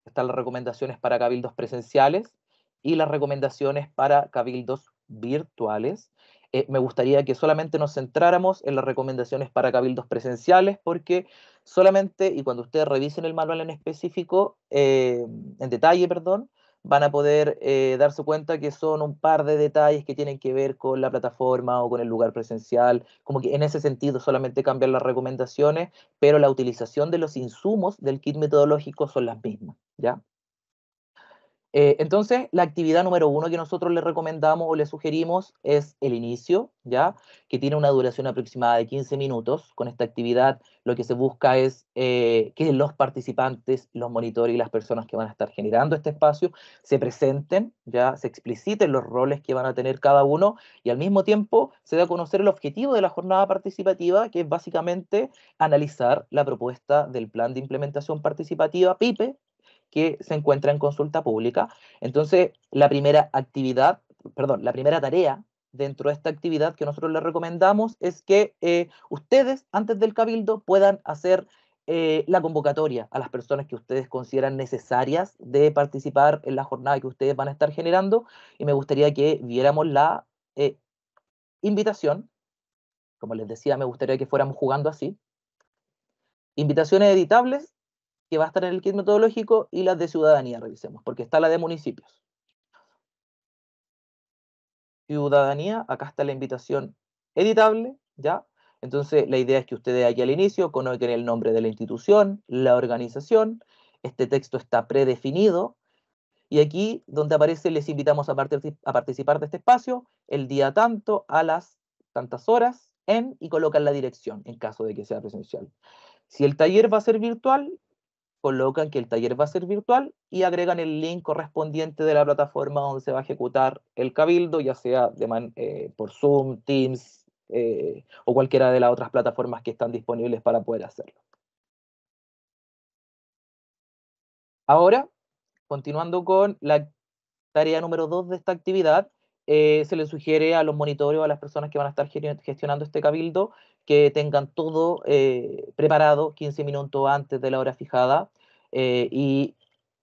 Están las recomendaciones para cabildos presenciales y las recomendaciones para cabildos virtuales. Eh, me gustaría que solamente nos centráramos en las recomendaciones para cabildos presenciales, porque solamente, y cuando ustedes revisen el manual en específico, eh, en detalle, perdón, van a poder eh, darse cuenta que son un par de detalles que tienen que ver con la plataforma o con el lugar presencial, como que en ese sentido solamente cambian las recomendaciones, pero la utilización de los insumos del kit metodológico son las mismas, ¿ya? Eh, entonces, la actividad número uno que nosotros le recomendamos o le sugerimos es el inicio, ¿ya? Que tiene una duración aproximada de 15 minutos. Con esta actividad lo que se busca es eh, que los participantes, los monitores y las personas que van a estar generando este espacio se presenten, ya se expliciten los roles que van a tener cada uno y al mismo tiempo se da a conocer el objetivo de la jornada participativa, que es básicamente analizar la propuesta del plan de implementación participativa PIPE, que se encuentra en consulta pública. Entonces, la primera actividad, perdón, la primera tarea dentro de esta actividad que nosotros les recomendamos es que eh, ustedes, antes del cabildo, puedan hacer eh, la convocatoria a las personas que ustedes consideran necesarias de participar en la jornada que ustedes van a estar generando. Y me gustaría que viéramos la eh, invitación. Como les decía, me gustaría que fuéramos jugando así. Invitaciones editables va a estar en el kit metodológico y las de ciudadanía, revisemos, porque está la de municipios. Ciudadanía, acá está la invitación editable, ¿ya? Entonces, la idea es que ustedes aquí al inicio conozcan el nombre de la institución, la organización, este texto está predefinido, y aquí donde aparece les invitamos a, a participar de este espacio el día tanto, a las tantas horas, en y colocan la dirección en caso de que sea presencial. Si el taller va a ser virtual, colocan que el taller va a ser virtual y agregan el link correspondiente de la plataforma donde se va a ejecutar el cabildo, ya sea de eh, por Zoom, Teams eh, o cualquiera de las otras plataformas que están disponibles para poder hacerlo. Ahora, continuando con la tarea número 2 de esta actividad, eh, se le sugiere a los monitores o a las personas que van a estar gestionando este cabildo que tengan todo eh, preparado 15 minutos antes de la hora fijada eh, y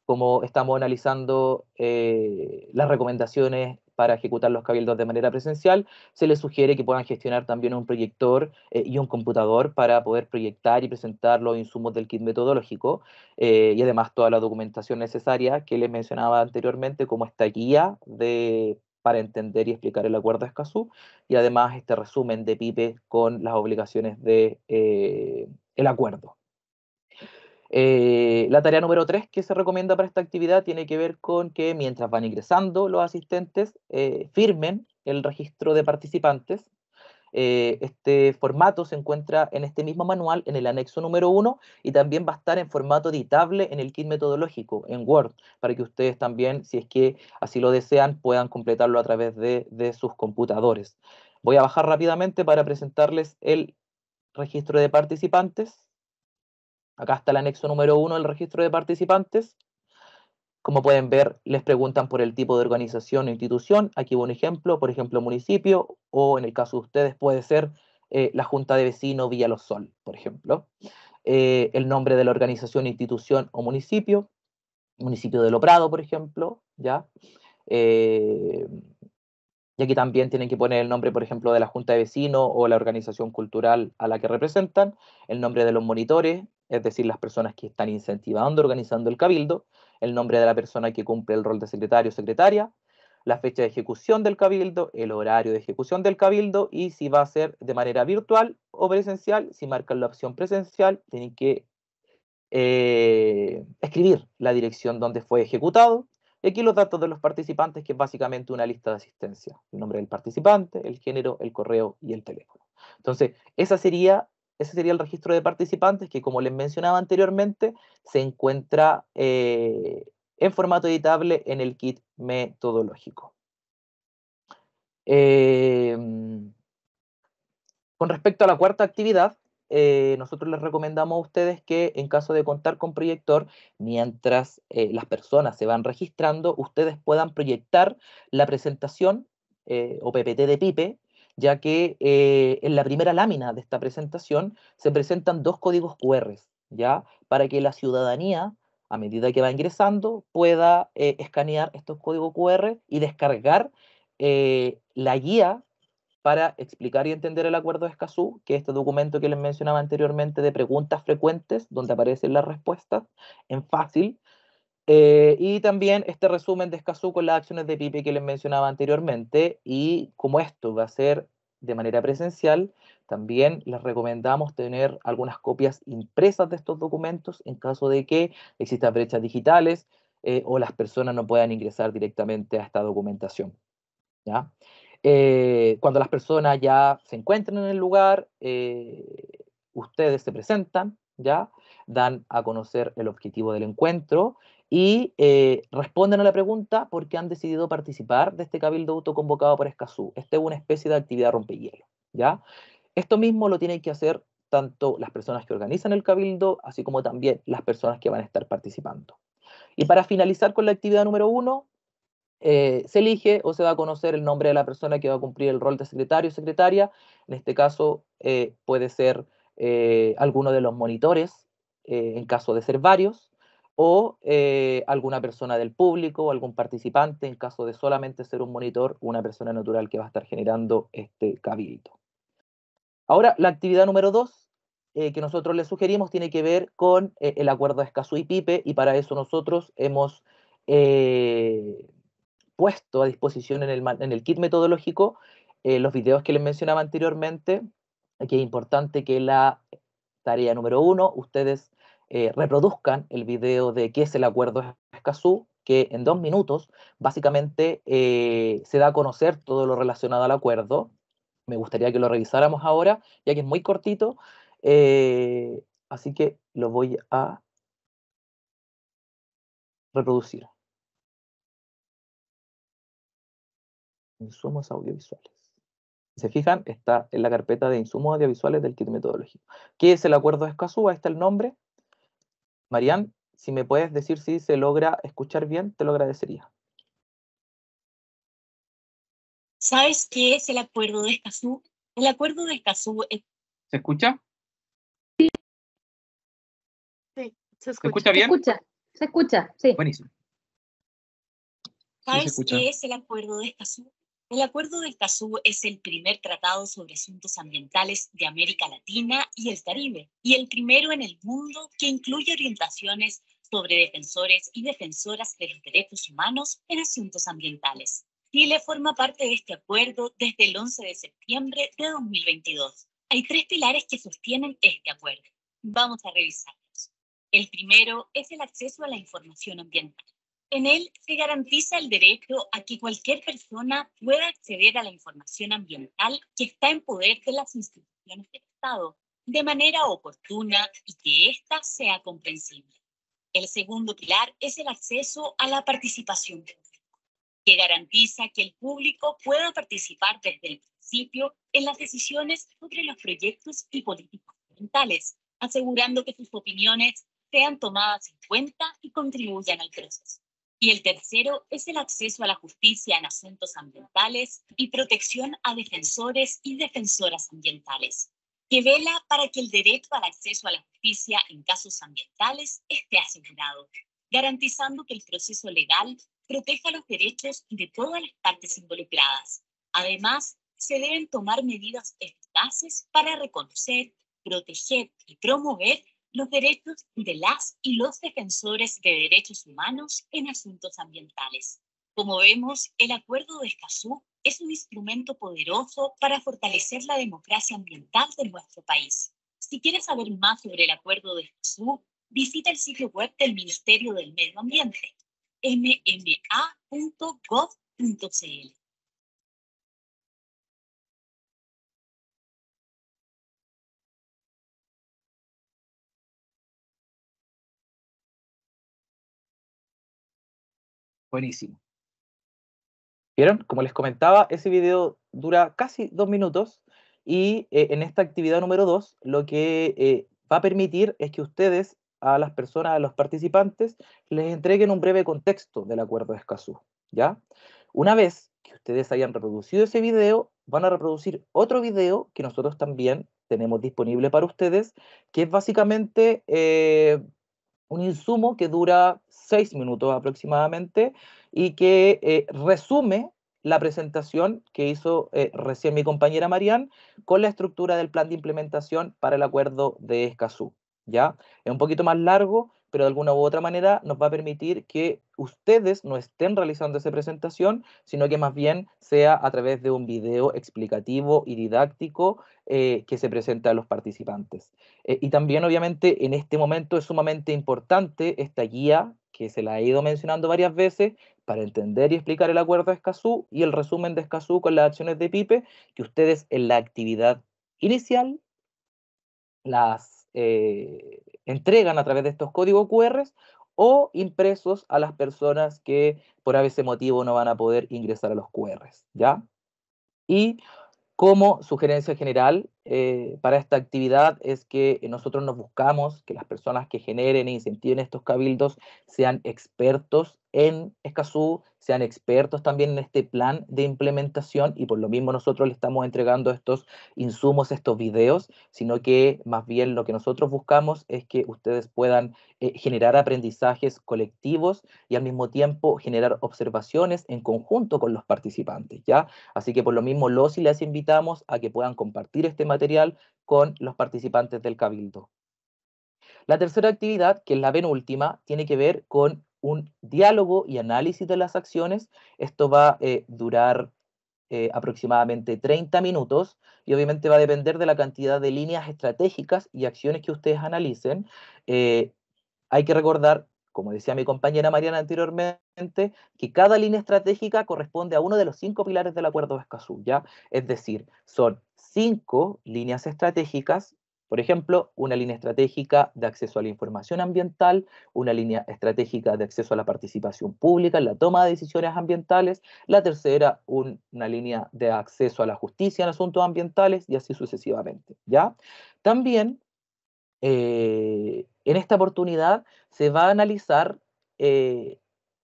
como estamos analizando las recomendaciones para ejecutar los cabildos de manera presencial, se les sugiere que puedan gestionar también un proyector y un computador para poder proyectar y presentar los insumos del kit metodológico y además toda la documentación necesaria que les mencionaba anteriormente, como esta guía de para entender y explicar el acuerdo de Escazú y además este resumen de PIPE con las obligaciones del de, eh, el acuerdo. Eh, la tarea número 3 que se recomienda para esta actividad tiene que ver con que mientras van ingresando los asistentes eh, firmen el registro de participantes eh, este formato se encuentra en este mismo manual, en el anexo número 1, y también va a estar en formato editable en el kit metodológico, en Word, para que ustedes también, si es que así lo desean, puedan completarlo a través de, de sus computadores. Voy a bajar rápidamente para presentarles el registro de participantes. Acá está el anexo número 1, el registro de participantes. Como pueden ver, les preguntan por el tipo de organización o institución. Aquí un ejemplo, por ejemplo, municipio, o en el caso de ustedes puede ser eh, la Junta de Vecinos Villa Los Sol, por ejemplo. Eh, el nombre de la organización, institución o municipio. Municipio de Loprado, por ejemplo, ¿ya? Eh, y aquí también tienen que poner el nombre, por ejemplo, de la Junta de Vecinos o la organización cultural a la que representan, el nombre de los monitores, es decir, las personas que están incentivando, organizando el cabildo, el nombre de la persona que cumple el rol de secretario o secretaria, la fecha de ejecución del cabildo, el horario de ejecución del cabildo y si va a ser de manera virtual o presencial. Si marcan la opción presencial, tienen que eh, escribir la dirección donde fue ejecutado. Y aquí los datos de los participantes, que es básicamente una lista de asistencia. El nombre del participante, el género, el correo y el teléfono. Entonces, esa sería ese sería el registro de participantes que, como les mencionaba anteriormente, se encuentra eh, en formato editable en el kit metodológico. Em, con respecto a la cuarta actividad, eh, nosotros les recomendamos a ustedes que en caso de contar con proyector, mientras eh, las personas se van registrando, ustedes puedan proyectar la presentación o PPT de Pipe ya que eh, en la primera lámina de esta presentación se presentan dos códigos QR, ¿ya? Para que la ciudadanía, a medida que va ingresando, pueda eh, escanear estos códigos QR y descargar eh, la guía para explicar y entender el acuerdo de Escazú, que es este documento que les mencionaba anteriormente de preguntas frecuentes, donde aparecen las respuestas en fácil, eh, y también este resumen de Escazú con las acciones de Pipe que les mencionaba anteriormente. Y como esto va a ser de manera presencial, también les recomendamos tener algunas copias impresas de estos documentos en caso de que existan brechas digitales eh, o las personas no puedan ingresar directamente a esta documentación. Eh, cuando las personas ya se encuentren en el lugar, ustedes se presentan, ¿ya? dan a conocer el objetivo del encuentro y eh, responden a la pregunta qué han decidido participar de este cabildo autoconvocado por Escazú. Este es una especie de actividad rompehielo, ¿ya? Esto mismo lo tienen que hacer tanto las personas que organizan el cabildo, así como también las personas que van a estar participando. Y para finalizar con la actividad número uno, eh, se elige o se va a conocer el nombre de la persona que va a cumplir el rol de secretario o secretaria. En este caso eh, puede ser alguno de los monitores, en caso de ser varios, o eh, alguna persona del público o algún participante en caso de solamente ser un monitor, una persona natural que va a estar generando este cabildo. Ahora, la actividad número dos eh, que nosotros les sugerimos tiene que ver con eh, el acuerdo de y Pipe y para eso nosotros hemos puesto a disposición en el, en el kit metodológico los videos que les mencionaba anteriormente. Aquí es importante que la tarea número uno, ustedes eh, reproduzcan el video de qué es el acuerdo Escazú, que en dos minutos básicamente eh, se da a conocer todo lo relacionado al acuerdo. Me gustaría que lo revisáramos ahora, ya que es muy cortito. Eh, así que lo voy a reproducir. Insumos audiovisuales. Si se fijan, está en la carpeta de insumos audiovisuales del kit metodológico. ¿Qué es el acuerdo Escazú? Ahí está el nombre, Marían, si me puedes decir si se logra escuchar bien, te lo agradecería. ¿Sabes qué es el acuerdo de Escazú? El acuerdo de Escazú. ¿Se escucha? Sí. se, escucha. se escucha. bien? Se escucha, se escucha, sí. Buenísimo. ¿Sabes qué es el acuerdo de Escazú? El Acuerdo de CASU es el primer tratado sobre asuntos ambientales de América Latina y el Caribe, y el primero en el mundo que incluye orientaciones sobre defensores y defensoras de los derechos humanos en asuntos ambientales. Chile forma parte de este acuerdo desde el 11 de septiembre de 2022. Hay tres pilares que sostienen este acuerdo. Vamos a revisarlos. El primero es el acceso a la información ambiental. En él se garantiza el derecho a que cualquier persona pueda acceder a la información ambiental que está en poder de las instituciones del Estado de manera oportuna y que ésta sea comprensible. El segundo pilar es el acceso a la participación que garantiza que el público pueda participar desde el principio en las decisiones sobre los proyectos y políticas ambientales, asegurando que sus opiniones sean tomadas en cuenta y contribuyan al proceso. Y el tercero es el acceso a la justicia en asuntos ambientales y protección a defensores y defensoras ambientales, que vela para que el derecho al acceso a la justicia en casos ambientales esté asegurado, garantizando que el proceso legal proteja los derechos de todas las partes involucradas. Además, se deben tomar medidas eficaces para reconocer, proteger y promover los derechos de las y los defensores de derechos humanos en asuntos ambientales. Como vemos, el Acuerdo de Escazú es un instrumento poderoso para fortalecer la democracia ambiental de nuestro país. Si quieres saber más sobre el Acuerdo de Escazú, visita el sitio web del Ministerio del Medio Ambiente, mma.gov.cl. Buenísimo. ¿Vieron? Como les comentaba, ese video dura casi dos minutos y eh, en esta actividad número dos lo que eh, va a permitir es que ustedes a las personas, a los participantes, les entreguen un breve contexto del acuerdo de Escazú. ¿ya? Una vez que ustedes hayan reproducido ese video, van a reproducir otro video que nosotros también tenemos disponible para ustedes, que es básicamente eh, un insumo que dura seis minutos aproximadamente y que eh, resume la presentación que hizo eh, recién mi compañera Marían con la estructura del plan de implementación para el acuerdo de Escazú. ¿ya? Es un poquito más largo, pero de alguna u otra manera nos va a permitir que ustedes no estén realizando esa presentación, sino que más bien sea a través de un video explicativo y didáctico eh, que se presenta a los participantes. Eh, y también, obviamente, en este momento es sumamente importante esta guía que se la he ido mencionando varias veces, para entender y explicar el acuerdo de Escazú y el resumen de Escazú con las acciones de Pipe, que ustedes en la actividad inicial las eh, entregan a través de estos códigos QR o impresos a las personas que por ese motivo no van a poder ingresar a los QR, ¿ya? Y como sugerencia general eh, para esta actividad es que nosotros nos buscamos que las personas que generen e incentiven estos cabildos sean expertos en Escazú, sean expertos también en este plan de implementación y por lo mismo nosotros le estamos entregando estos insumos, estos videos, sino que más bien lo que nosotros buscamos es que ustedes puedan eh, generar aprendizajes colectivos y al mismo tiempo generar observaciones en conjunto con los participantes, ¿ya? Así que por lo mismo los y las invitamos a que puedan compartir este material con los participantes del Cabildo. La tercera actividad, que es la penúltima, tiene que ver con un diálogo y análisis de las acciones. Esto va a eh, durar eh, aproximadamente 30 minutos y obviamente va a depender de la cantidad de líneas estratégicas y acciones que ustedes analicen. Eh, hay que recordar, como decía mi compañera Mariana anteriormente, que cada línea estratégica corresponde a uno de los cinco pilares del Acuerdo de Escazú, ¿ya? Es decir, son cinco líneas estratégicas por ejemplo, una línea estratégica de acceso a la información ambiental, una línea estratégica de acceso a la participación pública en la toma de decisiones ambientales, la tercera, una línea de acceso a la justicia en asuntos ambientales y así sucesivamente. ¿ya? También, eh, en esta oportunidad, se va a analizar eh,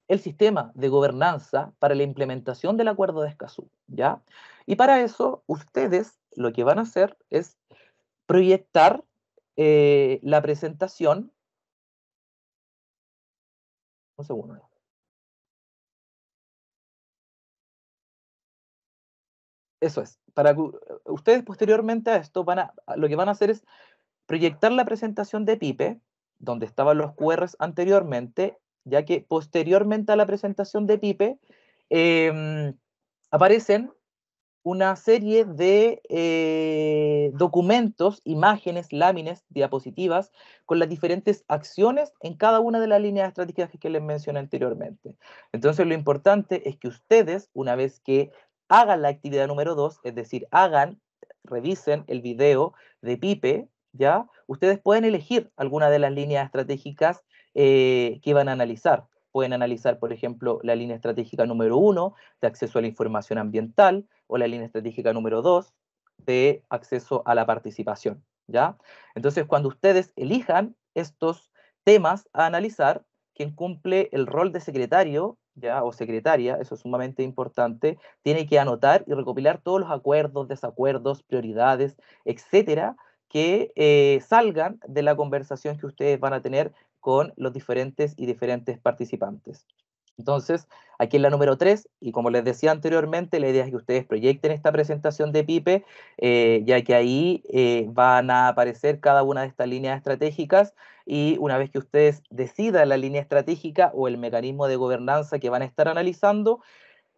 el sistema de gobernanza para la implementación del Acuerdo de Escazú. ¿ya? Y para eso, ustedes lo que van a hacer es proyectar eh, la presentación. Un segundo. Eso es. Para ustedes posteriormente a esto van a, lo que van a hacer es proyectar la presentación de Pipe, donde estaban los QRs anteriormente, ya que posteriormente a la presentación de Pipe em, aparecen una serie de eh, documentos, imágenes, láminas, diapositivas, con las diferentes acciones en cada una de las líneas estratégicas que les mencioné anteriormente. Entonces, lo importante es que ustedes, una vez que hagan la actividad número 2, es decir, hagan, revisen el video de Pipe, ¿ya? Ustedes pueden elegir alguna de las líneas estratégicas eh, que van a analizar pueden analizar, por ejemplo, la línea estratégica número uno de acceso a la información ambiental o la línea estratégica número dos de acceso a la participación. ¿ya? Entonces, cuando ustedes elijan estos temas a analizar, quien cumple el rol de secretario ¿ya? o secretaria, eso es sumamente importante, tiene que anotar y recopilar todos los acuerdos, desacuerdos, prioridades, etcétera, que eh, salgan de la conversación que ustedes van a tener con los diferentes y diferentes participantes. Entonces, aquí en la número 3, y como les decía anteriormente, la idea es que ustedes proyecten esta presentación de PIPE, eh, ya que ahí eh, van a aparecer cada una de estas líneas estratégicas y una vez que ustedes decidan la línea estratégica o el mecanismo de gobernanza que van a estar analizando,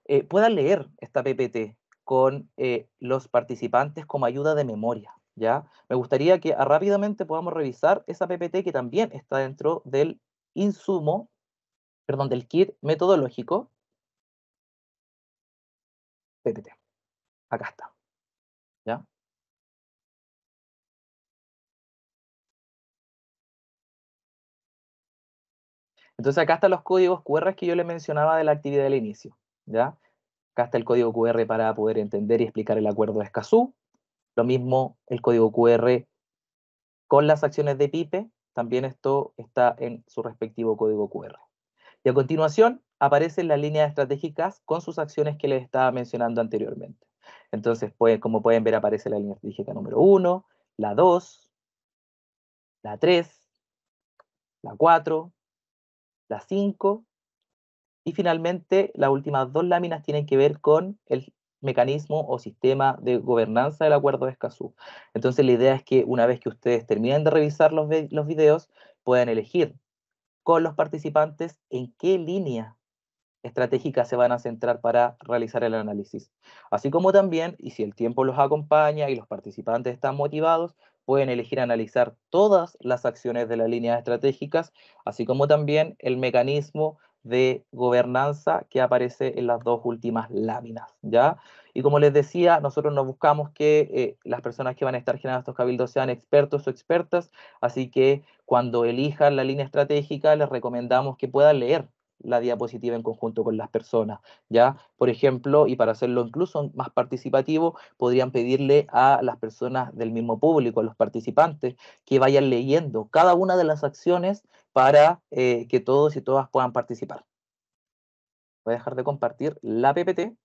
eh, puedan leer esta PPT con los participantes como ayuda de memoria. Me gustaría que ah, rápidamente podamos revisar esa PPT que también está dentro del insumo, perdón, del kit metodológico. PPT. Acá está. Entonces acá están los códigos QR que yo le mencionaba de la actividad del inicio. ¿ya? Acá está el código QR para poder entender y explicar el acuerdo de Escazú. Lo mismo el código QR con las acciones de Pipe, también esto está en su respectivo código QR. Y a continuación aparecen las líneas estratégicas con sus acciones que les estaba mencionando anteriormente. Entonces, como pueden ver, aparece la línea estratégica número 1, la 2, la 3, la 4, la 5 y finalmente las últimas dos láminas tienen que ver con el mecanismo o sistema de gobernanza del acuerdo de Escazú. Entonces la idea es que una vez que ustedes terminen de revisar los, los videos, puedan elegir con los participantes en qué línea estratégica se van a centrar para realizar el análisis. Así como también, y si el tiempo los acompaña y los participantes están motivados, pueden elegir analizar todas las acciones de las líneas estratégicas, así como también el mecanismo de gobernanza que aparece en las dos últimas láminas, ¿ya? Y como les decía, nosotros no buscamos que eh, las personas que van a estar generando estos cabildos sean expertos o expertas, así que cuando elijan la línea estratégica les recomendamos que puedan leer la diapositiva en conjunto con las personas, ¿ya? Por ejemplo, y para hacerlo incluso más participativo, podrían pedirle a las personas del mismo público, a los participantes, que vayan leyendo cada una de las acciones para eh, que todos y todas puedan participar. Voy a dejar de compartir la PPT.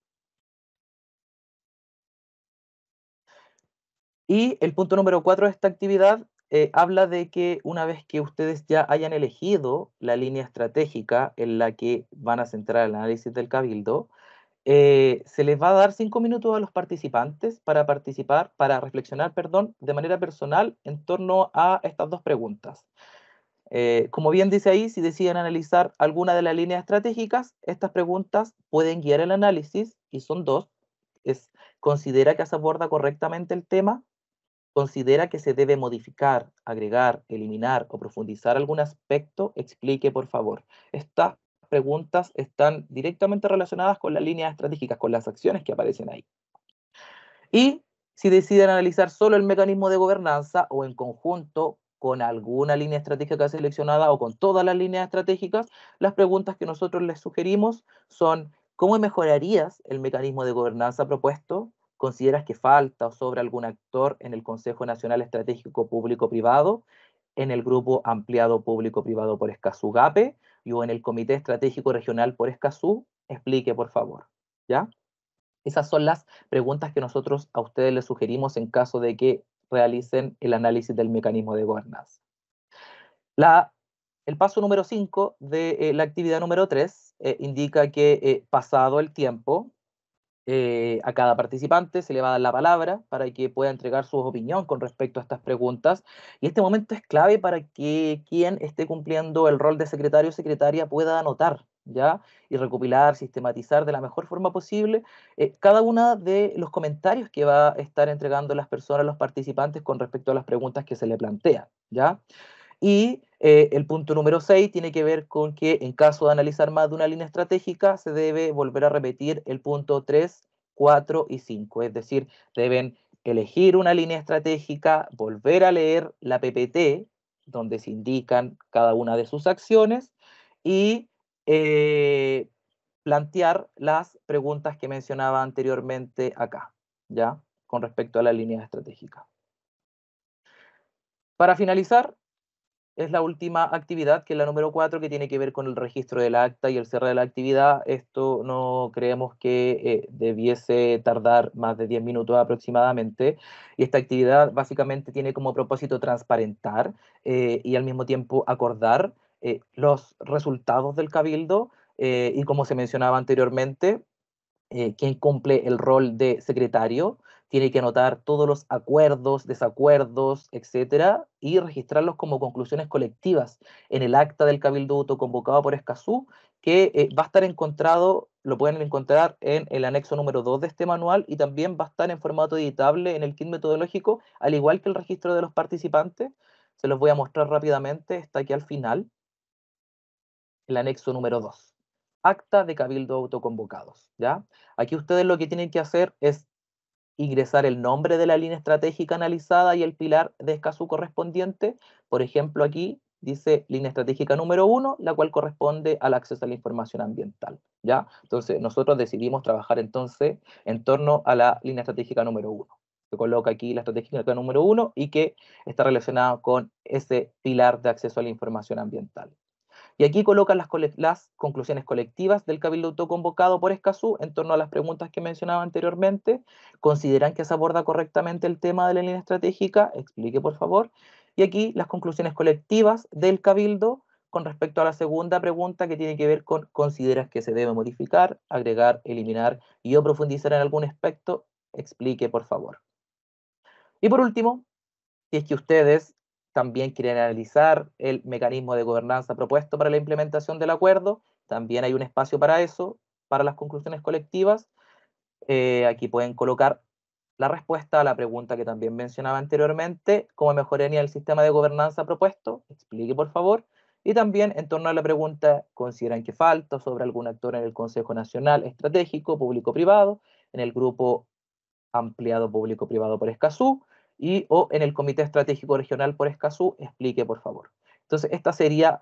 Y el punto número cuatro de esta actividad eh, habla de que una vez que ustedes ya hayan elegido la línea estratégica en la que van a centrar el análisis del cabildo, eh, se les va a dar cinco minutos a los participantes para participar, para reflexionar, perdón, de manera personal en torno a estas dos preguntas. Eh, como bien dice ahí, si deciden analizar alguna de las líneas estratégicas, estas preguntas pueden guiar el análisis y son dos. Es, ¿Considera que se aborda correctamente el tema? ¿Considera que se debe modificar, agregar, eliminar o profundizar algún aspecto? Explique, por favor. Estas preguntas están directamente relacionadas con las líneas estratégicas, con las acciones que aparecen ahí. Y si deciden analizar solo el mecanismo de gobernanza o en conjunto con alguna línea estratégica seleccionada o con todas las líneas estratégicas, las preguntas que nosotros les sugerimos son, ¿cómo mejorarías el mecanismo de gobernanza propuesto? ¿Consideras que falta o sobra algún actor en el Consejo Nacional Estratégico Público-Privado, en el Grupo Ampliado Público-Privado por Escazú-GAPE y o en el Comité Estratégico Regional por Escazú? Explique, por favor. ¿Ya? Esas son las preguntas que nosotros a ustedes les sugerimos en caso de que realicen el análisis del mecanismo de gobernanza. el paso número 5 de eh, la actividad número 3 eh, indica que eh, pasado el tiempo, a cada participante se le va a dar la palabra para que pueda entregar su opinión con respecto a estas preguntas. Y este momento es clave para que quien esté cumpliendo el rol de secretario o secretaria pueda anotar y recopilar, sistematizar de la mejor forma posible eh, cada uno de los comentarios que va a estar entregando las personas, los participantes con respecto a las preguntas que se le plantean, ¿ya? Y eh, el punto número 6 tiene que ver con que en caso de analizar más de una línea estratégica, se debe volver a repetir el punto 3, 4 y 5, es decir, deben elegir una línea estratégica, volver a leer la PPT, donde se indican cada una de sus acciones, y eh, plantear las preguntas que mencionaba anteriormente acá, ¿ya? Con respecto a la línea estratégica. Para finalizar, es la última actividad, que es la número 4, que tiene que ver con el registro del acta y el cierre de la actividad. Esto no creemos que eh, debiese tardar más de 10 minutos aproximadamente. Y esta actividad básicamente tiene como propósito transparentar eh, y al mismo tiempo acordar eh, los resultados del cabildo eh, y como se mencionaba anteriormente, eh, quien cumple el rol de secretario tiene que anotar todos los acuerdos, desacuerdos, etcétera, y registrarlos como conclusiones colectivas en el acta del cabildo convocado por Escazú, que va a estar encontrado, lo pueden encontrar en el anexo número 2 de este manual y también va a estar en formato editable en el kit metodológico, al igual que el registro de los participantes. Se los voy a mostrar rápidamente, está aquí al final el anexo número 2, acta de cabildo autoconvocados. ¿ya? Aquí ustedes lo que tienen que hacer es ingresar el nombre de la línea estratégica analizada y el pilar de escaso correspondiente. Por ejemplo, aquí dice línea estratégica número 1, la cual corresponde al acceso a la información ambiental. ¿ya? Entonces, nosotros decidimos trabajar entonces en torno a la línea estratégica número 1. Se coloca aquí la estratégica número 1 y que está relacionada con ese pilar de acceso a la información ambiental. Y aquí colocan las, conclusiones colectivas del cabildo autoconvocado por Escazú en torno a las preguntas que mencionaba anteriormente. Consideran que se aborda correctamente el tema de la línea estratégica, explique por favor. Y aquí las conclusiones colectivas del cabildo con respecto a la segunda pregunta que tiene que ver con consideras que se debe modificar, agregar, eliminar y o profundizar en algún aspecto, explique por favor. Y por último, si es que ustedes también quieren analizar el mecanismo de gobernanza propuesto para la implementación del acuerdo, también hay un espacio para eso, para las conclusiones colectivas. Eh, aquí pueden colocar la respuesta a la pregunta que también mencionaba anteriormente, cómo mejoraría el sistema de gobernanza propuesto, explique por favor, y también en torno a la pregunta, ¿consideran que falta sobre algún actor en el Consejo Nacional Estratégico Público-Privado, en el grupo ampliado público-privado por Escazú, y o en el Comité Estratégico Regional por Escazú, explique por favor. Entonces, esta sería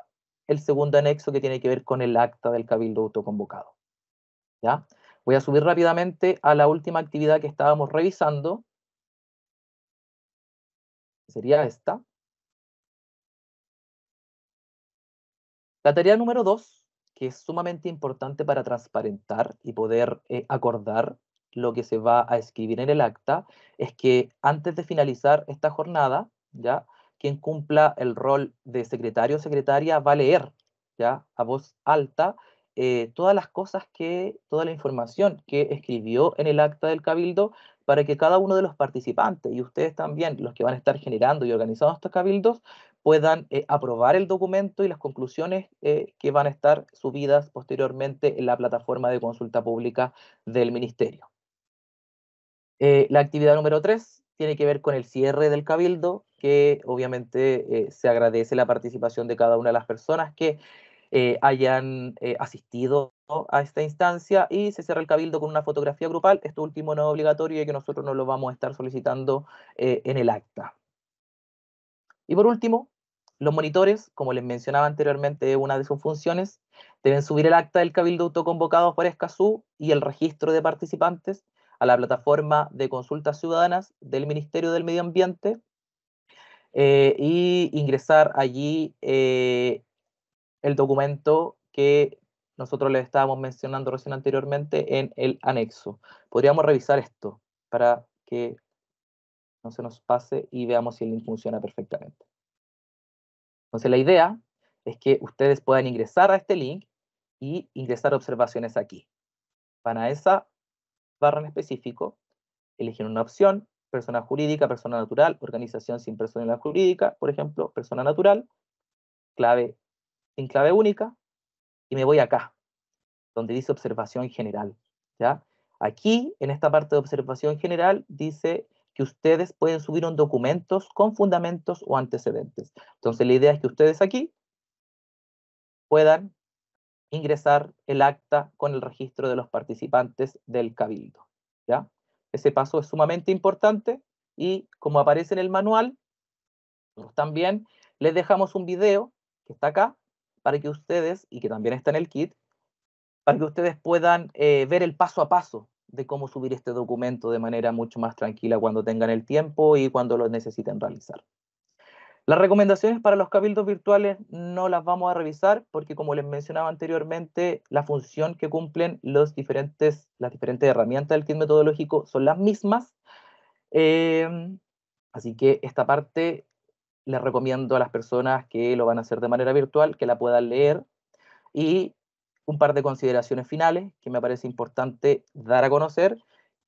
el segundo anexo que tiene que ver con el acta del cabildo autoconvocado. ¿Ya? Voy a subir rápidamente a la última actividad que estábamos revisando. Sería esta. La tarea número dos, que es sumamente importante para transparentar y poder eh, acordar lo que se va a escribir en el acta es que antes de finalizar esta jornada, ¿ya? quien cumpla el rol de secretario o secretaria va a leer ¿ya? a voz alta eh, todas las cosas que, toda la información que escribió en el acta del cabildo para que cada uno de los participantes y ustedes también, los que van a estar generando y organizando estos cabildos, puedan eh, aprobar el documento y las conclusiones eh, que van a estar subidas posteriormente en la plataforma de consulta pública del ministerio. Eh, la actividad número tres tiene que ver con el cierre del cabildo, que obviamente eh, se agradece la participación de cada una de las personas que eh, hayan asistido a esta instancia y se cierra el cabildo con una fotografía grupal. Esto último no es obligatorio y que nosotros no lo vamos a estar solicitando en el acta. Y por último, los monitores, como les mencionaba anteriormente, una de sus funciones, deben subir el acta del cabildo autoconvocado por Escazú y el registro de participantes a la plataforma de consultas ciudadanas del Ministerio del Medio Ambiente e y ingresar allí eh, el documento que nosotros les estábamos mencionando recién anteriormente en el anexo. Podríamos revisar esto para que no se nos pase y veamos si el link funciona perfectamente. Entonces la idea es que ustedes puedan ingresar a este link y ingresar observaciones aquí. a esa barra en específico, eligen una opción, persona jurídica, persona natural, organización sin personalidad jurídica, por ejemplo, persona natural, clave en clave única, y me voy acá, donde dice observación general. ¿ya? Aquí, en esta parte de observación general, dice que ustedes pueden subir un documento con fundamentos o antecedentes. Entonces, la idea es que ustedes aquí puedan ingresar el acta con el registro de los participantes del cabildo. ¿ya? Ese paso es sumamente importante y como aparece en el manual, también les dejamos un video que está acá para que ustedes, y que también está en el kit, para que ustedes puedan eh, ver el paso a paso de cómo subir este documento de manera mucho más tranquila cuando tengan el tiempo y cuando lo necesiten realizar. Las recomendaciones para los cabildos virtuales no las vamos a revisar porque, como les mencionaba anteriormente, la función que cumplen los diferentes, las diferentes herramientas del kit metodológico son las mismas. Em, así que esta parte les recomiendo a las personas que lo van a hacer de manera virtual que la puedan leer. Y un par de consideraciones finales que me parece importante dar a conocer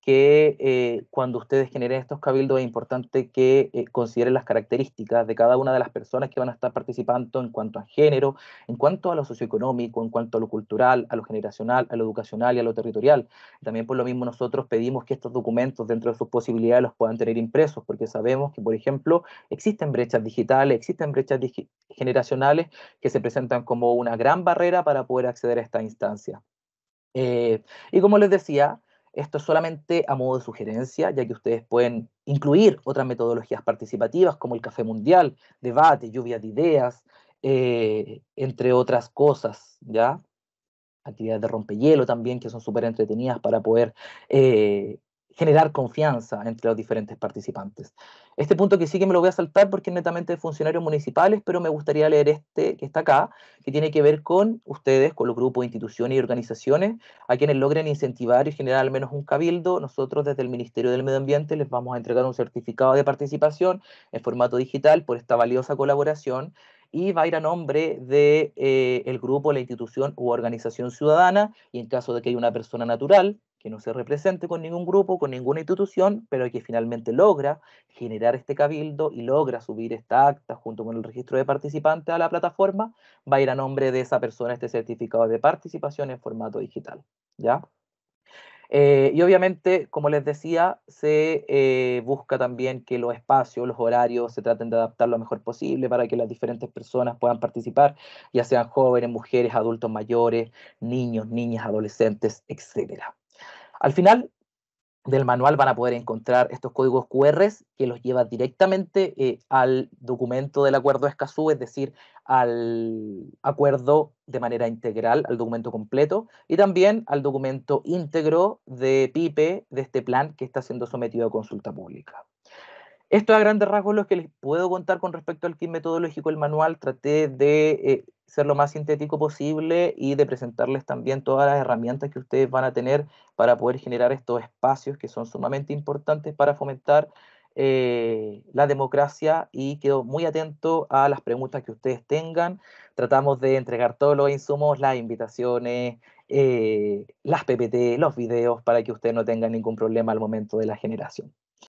que eh, cuando ustedes generen estos cabildos es importante que eh, consideren las características de cada una de las personas que van a estar participando en cuanto a género, en cuanto a lo socioeconómico, en cuanto a lo cultural, a lo generacional, a lo educacional y a lo territorial. También por lo mismo nosotros pedimos que estos documentos dentro de sus posibilidades los puedan tener impresos, porque sabemos que, por ejemplo, existen brechas digitales, existen brechas generacionales que se presentan como una gran barrera para poder acceder a esta instancia. Eh, y como les decía, esto es solamente a modo de sugerencia, ya que ustedes pueden incluir otras metodologías participativas como el Café Mundial, debate, lluvia de ideas, eh, entre otras cosas, ¿ya? Actividades de rompehielo también, que son súper entretenidas para poder eh, generar confianza entre los diferentes participantes. Este punto que sí que me lo voy a saltar porque es netamente de funcionarios municipales, pero me gustaría leer este que está acá, que tiene que ver con ustedes, con los grupos, instituciones y organizaciones, a quienes logren incentivar y generar al menos un cabildo. Nosotros desde el Ministerio del Medio Ambiente les vamos a entregar un certificado de participación en formato digital por esta valiosa colaboración y va a ir a nombre del de, eh, el grupo, la institución u organización ciudadana, y en caso de que haya una persona natural, que no se represente con ningún grupo, con ninguna institución, pero que finalmente logra generar este cabildo y logra subir esta acta junto con el registro de participantes a la plataforma, va a ir a nombre de esa persona este certificado de participación en formato digital. ¿Ya? Eh, y obviamente, como les decía, se eh, busca también que los espacios, los horarios se traten de adaptar lo mejor posible para que las diferentes personas puedan participar, ya sean jóvenes, mujeres, adultos mayores, niños, niñas, adolescentes, etcétera. Al final del manual van a poder encontrar estos códigos QR que los lleva directamente eh, al documento del acuerdo Escazú, es decir, al acuerdo de manera integral, al documento completo y también al documento íntegro de PIPE de este plan que está siendo sometido a consulta pública. Esto a grandes rasgos lo que les puedo contar con respecto al kit metodológico del manual. Traté de eh, ser lo más sintético posible y de presentarles también todas las herramientas que ustedes van a tener para poder generar estos espacios que son sumamente importantes para fomentar eh, la democracia y quedo muy atento a las preguntas que ustedes tengan. Tratamos de entregar todos los insumos, las invitaciones, eh, las PPT, los videos, para que ustedes no tengan ningún problema al momento de la generación.